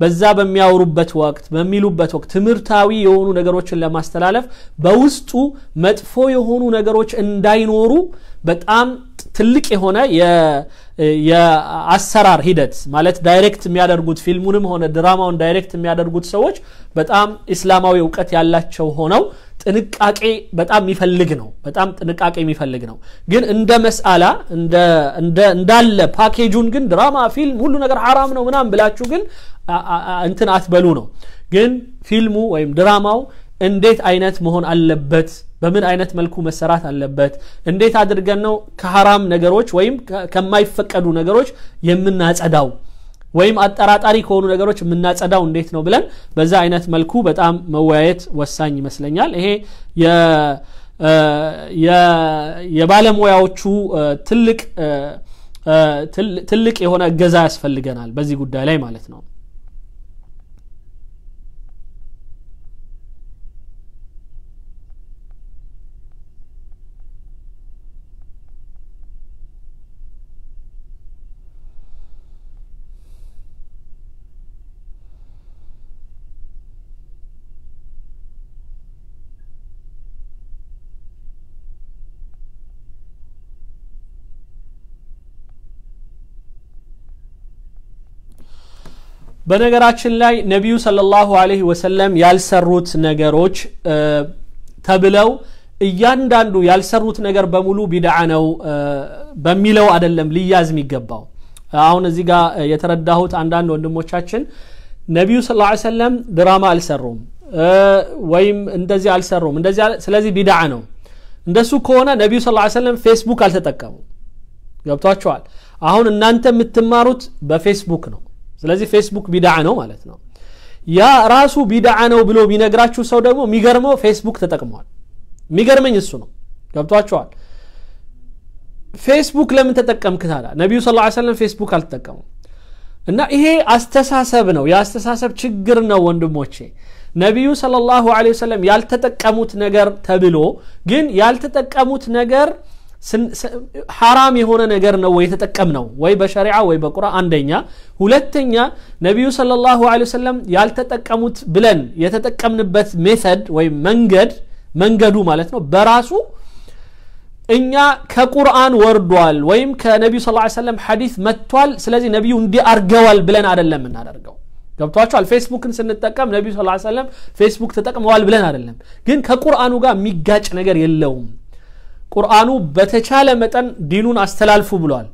በዛ በሚያወሩበት ወቅት በሚሉበት ወቅት ትምህርታዊ የሆኑ ነገሮችን ለማስተላለፍ በውስጡ መጥፎ የሆኑ ነገሮች እንዳይኖሩ በጣም ትልቅ የሆነ የአሰራር ሂደት ማለት ዳይሬክት የሚያደርጉት ፊልሙንም ሆነ ድራማውን ዳይሬክት የሚያደርጉት ሰዎች በጣም ኢስላማዊ እውቀት ያላቸው ሆነው ጥንቃቄ በጣም የሚፈልግ ነው በጣም ጥንቃቄ የሚፈልግ ነው ግን እንደ መስአላ እንዳለ ፓኬጁን ግን ድራማ ፊልም ሁሉ ነገር ሐራም ነው ምናም ብላችሁ ግን እንትን አትበሉ ነው ግን ፊልሙ ወይም ድራማው እንዴት አይነት መሆን አለበት በምን አይነት መልኩ መሰራት አለበት እንዴት አድርገን ነው ከሐራም ነገሮች ወይም ከማይፈቀዱ ነገሮች የምናጸዳው ወይም አጠራጣሪ ከሆኑ ነገሮች የምናጸዳው እንዴት ነው ብለን በዛ አይነት መልኩ በጣም መወያየት ወሳኝ ይመስለኛል ይሄ የባለሙያዎቹ ትልቅ ትልቅ የሆነ እገዛ ያስፈልገናል በዚህ ጉዳይ ላይ ማለት ነው በነገራችን ላይ ነቢዩ ሰለላሁ ዐለይሂ ወሰለም ያልሰሩት ነገሮች ተብለው እያንዳንዱ ያልሰሩት ነገር በሙሉ ቢድዓ ነው በሚለው አደለም ልያዝ የሚገባው አሁን እዚህ ጋር የተረዳሁት አንዳንድ ወንድሞቻችን ነቢዩ ስ ሰለም ድራማ አልሰሩም ወይም እንደዚህ አልሰሩም ስለዚህ ቢድዓ ነው እንደሱ ከሆነ ነቢዩ ስ ሰለም ፌስቡክ አልተጠቀሙ ገብቷቸዋል አሁን እናንተ የምትማሩት በፌስቡክ ነው ስለዚህ ፌስቡክ ቢዳ ነው ማለት ነው ያ ራሱ ቢድዓ ነው ብሎ ቢነግራችሁ ሰው ደግሞ የሚገርመው ፌስቡክ ተጠቅመዋል የሚገርመኝ እሱ ነው ገብቷቸዋል ፌስቡክ ለምን ተጠቀምክ ታላ ነቢዩ ስ ሰለም ፌስቡክ አልተጠቀሙም እና ይሄ አስተሳሰብ ነው የአስተሳሰብ ችግር ነው ወንድሞቼ ነቢዩ ሰለላሁ ዐለይሂ ሰለም ያልተጠቀሙት ነገር ተብሎ ግን ያልተጠቀሙት ነገር ሐራም የሆነ ነገር ነው ወይ የተጠቀምነው ወይ በሸሪዓ ወይ በቁራ አንደኛ ሁለተኛ ነቢዩ ሰለላሁ ዐለይሂ ወሰለም ያልተጠቀሙት ብለን የተጠቀምንበት ሜተድ ወይም መንገድ መንገዱ ማለት ነው በራሱ እኛ ከቁርአን ወርዷል ወይም ከነቢዩ ስ ሰለም ሐዲስ መጥቷል ስለዚህ ነቢዩ እንዲህ አርገዋል ብለን አደለም የምናደርገው ገብቷቸዋል ፌስቡክን ስንጠቀም ነቢዩ ስ ሰለም ፌስቡክ ተጠቅመዋል ብለን አደለም ግን ከቁርአኑ ጋር የሚጋጭ ነገር የለውም ቁርአኑ በተቻለ መጠን ዲኑን አስተላልፉ ብሏል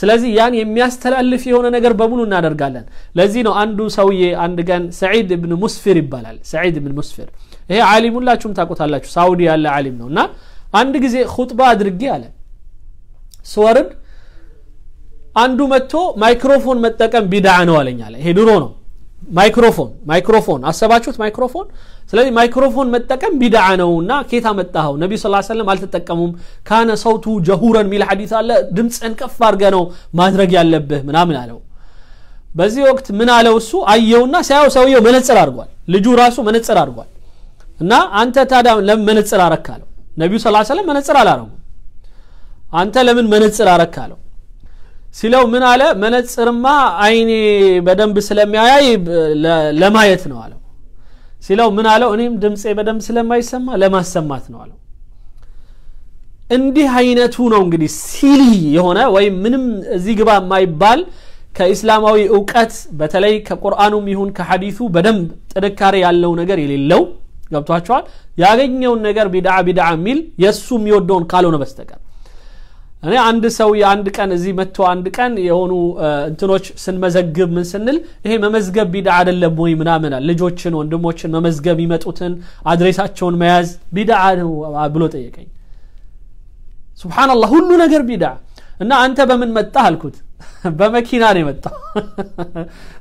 ስለዚህ ያን የሚያስተላልፍ የሆነ ነገር በሙሉ እናደርጋለን ለዚህ ነው አንዱ ሰውዬ አንድ ቀን ሰዒድ እብን ሙስፊር ይባላል ሰዒድ እብን ሙስፊር ይሄ ዓሊም ሁላችሁም ታቆታላችሁ ሳውዲ ያለ አሊም ነው እና አንድ ጊዜ ሁጥባ አድርጌ አለ ስወርድ አንዱ መጥቶ ማይክሮፎን መጠቀም ቢድዓ ነው አለኝ አለ ይሄ ድሮ ነው ማይክሮፎን ማይክሮፎን አሰባችሁት ማይክሮፎን ስለዚህ ማይክሮፎን መጠቀም ቢድዓ እና ኬታ መጣኸው ነቢ ስ ሰለም አልተጠቀሙም ካነ ሰውቱ ጀሁረን ሚል ሐዲስ አለ ድምፅን ከፍ አድርገ ነው ማድረግ ያለብህ ምናምን አለው በዚህ ወቅት ምን አለው እሱ አየውና ሲያየው ሰውየው መነጽር አድርጓል ልጁ ራሱ መነጽር አድርጓል እና አንተ ታዲያ ለምን መነጽር አለው? ነቢዩ ስ ሰለም መነፅር አላረጉ አንተ ለምን መነፅር አረካ አለው? ሲለው ምን አለ መነጽርማ አይኔ በደንብ ስለሚያያይ ለማየት ነው አለው ሲለው ምን አለው እኔም ድምፄ በደንብ ስለማይሰማ ለማሰማት ነው አለው እንዲህ አይነቱ ነው እንግዲህ ሲሊ የሆነ ወይም ምንም እዚህ ግባ የማይባል ከኢስላማዊ እውቀት በተለይ ከቁርአኑም ይሁን ከሐዲሱ በደንብ ጥንካሬ ያለው ነገር የሌለው ገብቷቸዋል ያገኘውን ነገር ቢድዓ ቢድዓ የሚል የእሱ የሚወደውን ካልሆነ በስተቀር أنا عند سوي عند كان زي متو عند كان يهونو اه انتنوش سن مزقب من سنل هي ما مزقب بيد على اللبوي منا منا لجوتشن وندموتشن ما مزقب يمتوتن عدريس اتشون مياز بيد على بلوت ايكين سبحان الله هلو نقر بيدع انا انت بمن متاه الكوت بمكينة ني متا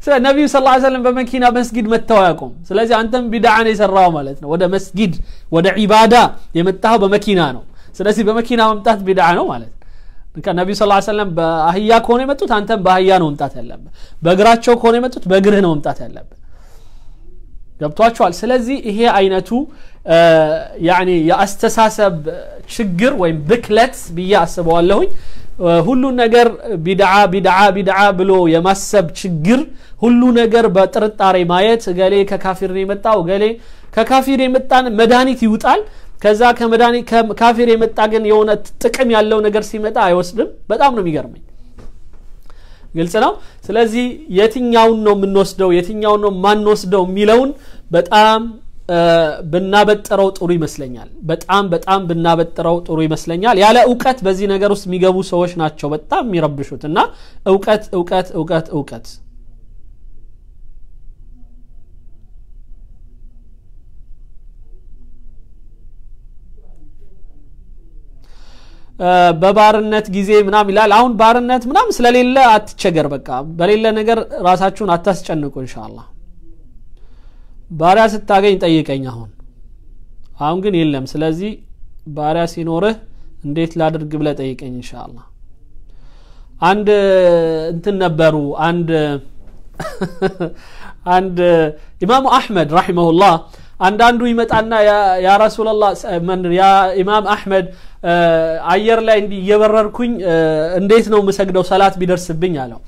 سلا النبي صلى الله عليه وسلم بمكينة مسجد متا ويقوم سلا زي انتم بيدع عني سراو مالتنا ودا مسجد ودا عبادة يمتاه بمكينة نو سلا زي بمكينة ممتاه بيدع نو مالتنا ነቢዩ ስ ሰለም በአህያ ከሆነ የመጡት አንተም በአህያ ነው መምጣት ያለብህ። በእግራቸው ከሆነ የመጡት በእግርህ ነው መምጣት ያለብህ። ገብቷቸዋል። ስለዚህ ይሄ አይነቱ የአስተሳሰብ ችግር ወይም ብክለት ብዬ አስበዋለሁኝ። ሁሉን ነገር ቢድዓ ቢድዓ ቢድዓ ብሎ የማሰብ ችግር፣ ሁሉ ነገር በጥርጣሬ ማየት፣ እገሌ ከካፊር ነው የመጣው እገሌ ከካፊር የመጣን መድኃኒት ይውጣል ከዛ ከመድኒ ካፊር የመጣ ግን የሆነ ጥቅም ያለው ነገር ሲመጣ አይወስድም በጣም ነው የሚገርመኝ ግልጽ ነው ስለዚህ የትኛውን ነው የምንወስደው የትኛውን ነው ማንወስደው የሚለውን በጣም ብናበጥረው ጥሩ ይመስለኛል በጣም በጣም ብናበጥረው ጥሩ ይመስለኛል ያለ እውቀት በዚህ ነገር ውስጥ የሚገቡ ሰዎች ናቸው በጣም የሚረብሹት እና እውቀት እውቀት እውቀት እውቀት በባርነት ጊዜ ምናም ይላል። አሁን ባርነት ምናም ስለሌለ አትቸገር፣ በቃ በሌለ ነገር ራሳችሁን አታስጨንቁ። እንሻላ ባሪያ ስታገኝ ጠይቀኝ። አሁን አሁን ግን የለም። ስለዚህ ባሪያ ሲኖርህ እንዴት ላድርግ ብለ ጠይቀኝ። እንሻላ አንድ እንትን ነበሩ አንድ አንድ ኢማሙ አሕመድ ረሒመሁላህ አንዳንዱ ይመጣና ያ ላ ያ ኢማም አሕመድ አየር ላይ እንዲህ እየበረርኩኝ እንዴት ነው ምሰግደው ሰላት ቢደርስብኝ አለው።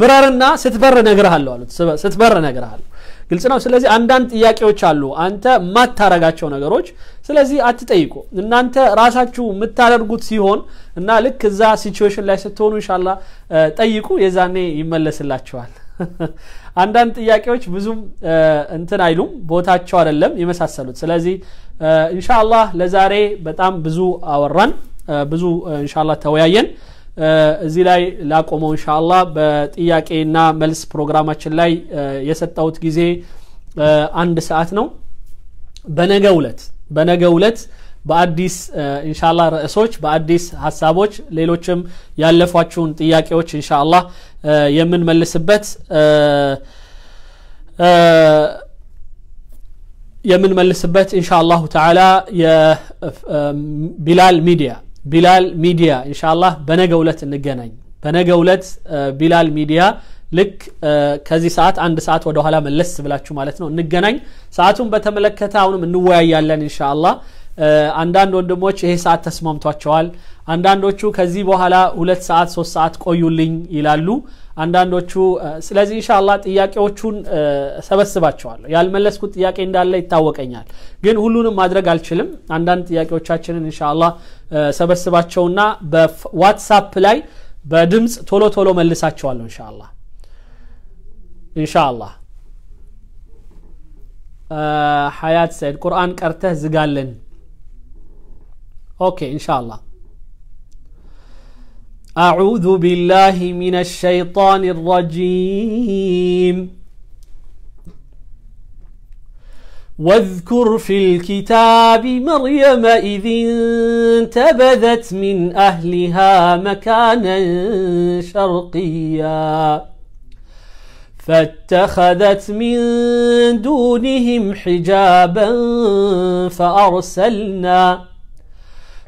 ብረርና ስትበር እነግርሃለሁ አሉት። ስትበር እነግርሃለሁ። ግልጽ ነው። ስለዚህ አንዳንድ ጥያቄዎች አሉ፣ አንተ ማታረጋቸው ነገሮች። ስለዚህ አትጠይቁ፣ እናንተ ራሳችሁ የምታደርጉት ሲሆን እና ልክ እዛ ሲትዌሽን ላይ ስትሆኑ እንሻላ ጠይቁ፣ የዛኔ ይመለስላችኋል። አንዳንድ ጥያቄዎች ብዙም እንትን አይሉም፣ ቦታቸው አይደለም የመሳሰሉት። ስለዚህ እንሻላህ ለዛሬ በጣም ብዙ አወራን ብዙ እንሻላ ተወያየን እዚህ ላይ ላቆመው እንሻላ በጥያቄና መልስ ፕሮግራማችን ላይ የሰጠውት ጊዜ አንድ ሰዓት ነው በነገ ውለት በነገ ውለት በአዲስ እንሻላ ርዕሶች በአዲስ ሀሳቦች ሌሎችም ያለፏችሁን ጥያቄዎች እንሻአላህ የምንመልስበት የምንመልስበት ኢንሻ አላሁ ተዓላ የቢላል ሚዲያ ቢላል ሚዲያ ኢንሻ አላህ በነገ ውለት እንገናኝ በነገ ውለት ቢላል ሚዲያ ልክ ከዚህ ሰዓት አንድ ሰዓት ወደኋላ መለስ ብላችሁ ማለት ነው እንገናኝ ሰዓቱን በተመለከተ አሁንም እንወያያለን ኢንሻ አላህ አንዳንድ ወንድሞች ይሄ ሰዓት ተስማምቷቸዋል አንዳንዶቹ ከዚህ በኋላ ሁለት ሰዓት ሶስት ሰዓት ቆዩልኝ ይላሉ አንዳንዶቹ ስለዚህ እንሻላ ጥያቄዎቹን ሰበስባቸዋለሁ ያልመለስኩት ጥያቄ እንዳለ ይታወቀኛል ግን ሁሉንም ማድረግ አልችልም አንዳንድ ጥያቄዎቻችንን እንሻላ ሰበስባቸውና በዋትሳፕ ላይ በድምፅ ቶሎ ቶሎ መልሳቸዋለሁ እንሻላ እንሻላ ሀያት ሰይድ ቁርአን ቀርተህ ዝጋለን اوكي ان شاء الله اعوذ بالله من الشيطان الرجيم واذكر في الكتاب مريم إذ انتبذت من أهلها مكانا شرقيا فاتخذت من دونهم حجابا فأرسلنا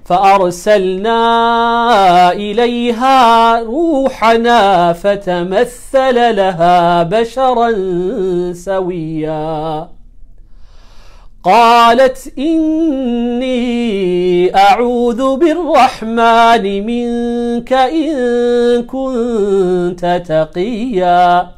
فأرسلنا إليها روحنا فتمثل لها بشرا سويا قالت إني أعوذ بالرحمن منك إن كنت تقيا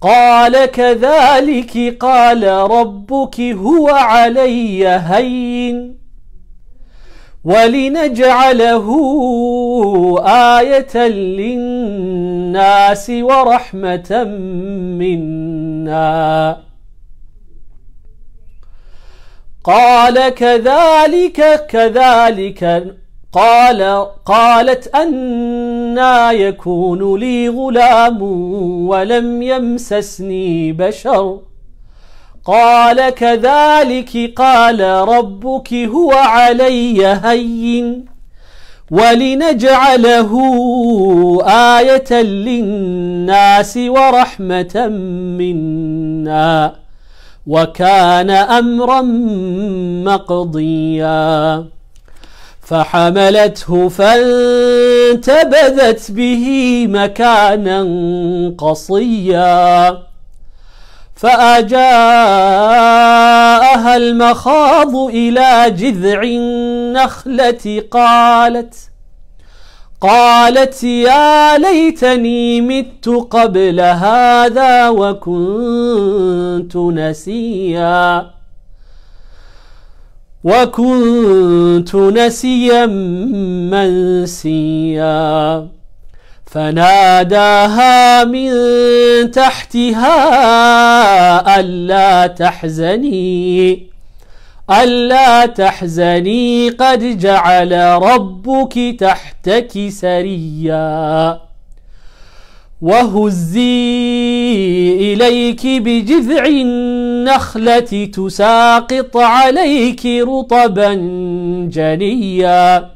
قال كذلك قال ربك هو علي هين ولنجعله آية للناس ورحمة منا قال كذلك كذلك قال قالت أنا يكون لي غلام ولم يمسسني بشر قال كذلك قال ربك هو علي هين ولنجعله آية للناس ورحمة منا وكان أمرا مقضيا فحملته فانتبذت به مكانا قصيا فأجاءها المخاض إلى جذع النخلة قالت قالت يا ليتني مت قبل هذا وكنت نسيا وكنت نسيا منسيا فناداها من تحتها ألا تحزني ألا تحزني قد جعل ربك تحتك سريا وهزي إليك بجذع النخلة تساقط عليك رطبا جنيا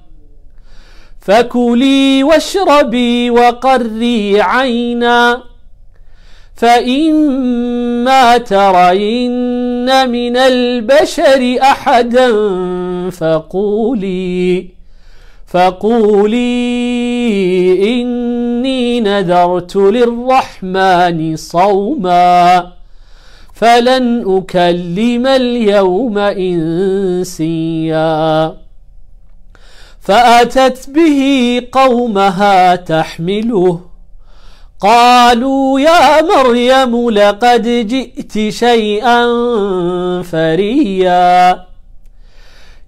فكلي واشربي وقري عينا فإما ترين من البشر أحدا فقولي فقولي إني نذرت للرحمن صوماً فلن أكلم اليوم إنسيا فأتت به قومها تحمله قالوا يا مريم لقد جئت شيئا فريا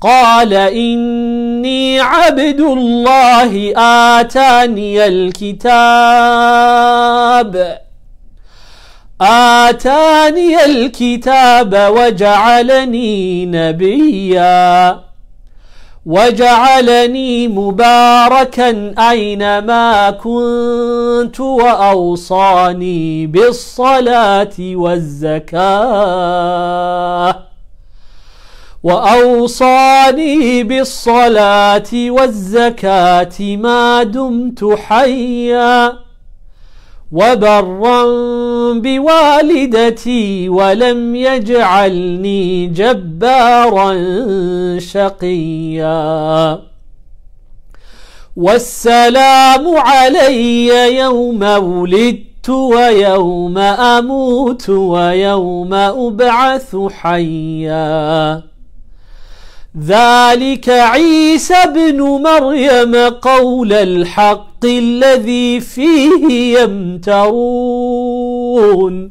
قال إني عبد الله آتاني الكتاب آتاني الكتاب وجعلني نبيا وجعلني مباركا أينما كنت وأوصاني بالصلاة والزكاة وأوصاني بالصلاة والزكاة ما دمت حيا وبرا بوالدتي ولم يجعلني جبارا شقيا والسلام علي يوم ولدت ويوم أموت ويوم أبعث حيا ذلك عيسى ابن مريم قول الحق الذي فيه يمترون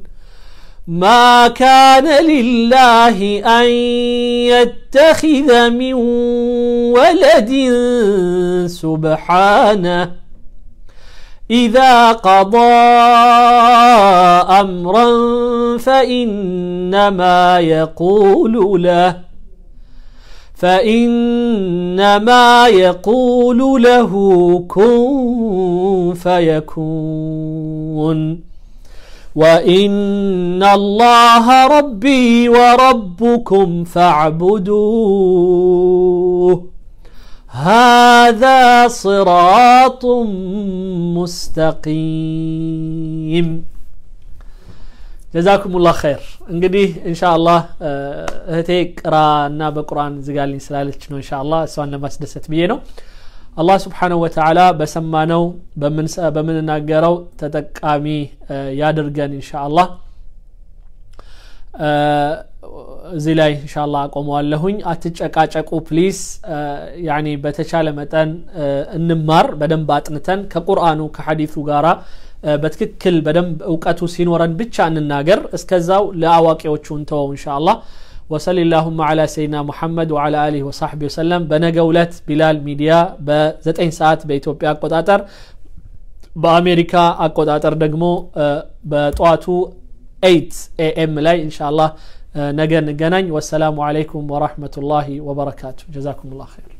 ما كان لله أن يتخذ من ولد سبحانه إذا قضى أمرا فإنما يقول له فإنما يقول له كن فيكون وإن الله ربي وربكم فاعبدوه هذا صراط مستقيم ጀዛኩሙላ ኸይር እንግዲህ እንሻ አላህ እህቴ ቅራ እና በቁርአን ዝጋልኝ ስላለች ነው እንሻ አላህ እሷን ለማስደሰት ብዬ ነው አላህ ስብሓንሁ ወተዓላ በሰማነው በምንናገረው ተጠቃሚ ያድርገን እንሻ አላህ እዚህ ላይ እንሻ አላህ አቆመዋለሁኝ አትጨቃጨቁ ፕሊስ ያኒ በተቻለ መጠን እንማር በደንብ አጥንተን ከቁርአኑ ከሐዲቱ ጋራ آه، በትክክል በደንብ እውቀቱ ሲኖረን ብቻ እንናገር እስከዛው ለአዋቂዎቹ እንተወው እንሻ وصلي اللهم على سيدنا محمد وعلى آله وصحبه وسلم بنقولت بلال ميديا بزتين ساعات بيتوبيا قطاتر بأمريكا قطاتر دقمو بطواتو 8 ام لاي إن شاء الله نقن قنن والسلام عليكم ورحمة الله وبركاته جزاكم الله خير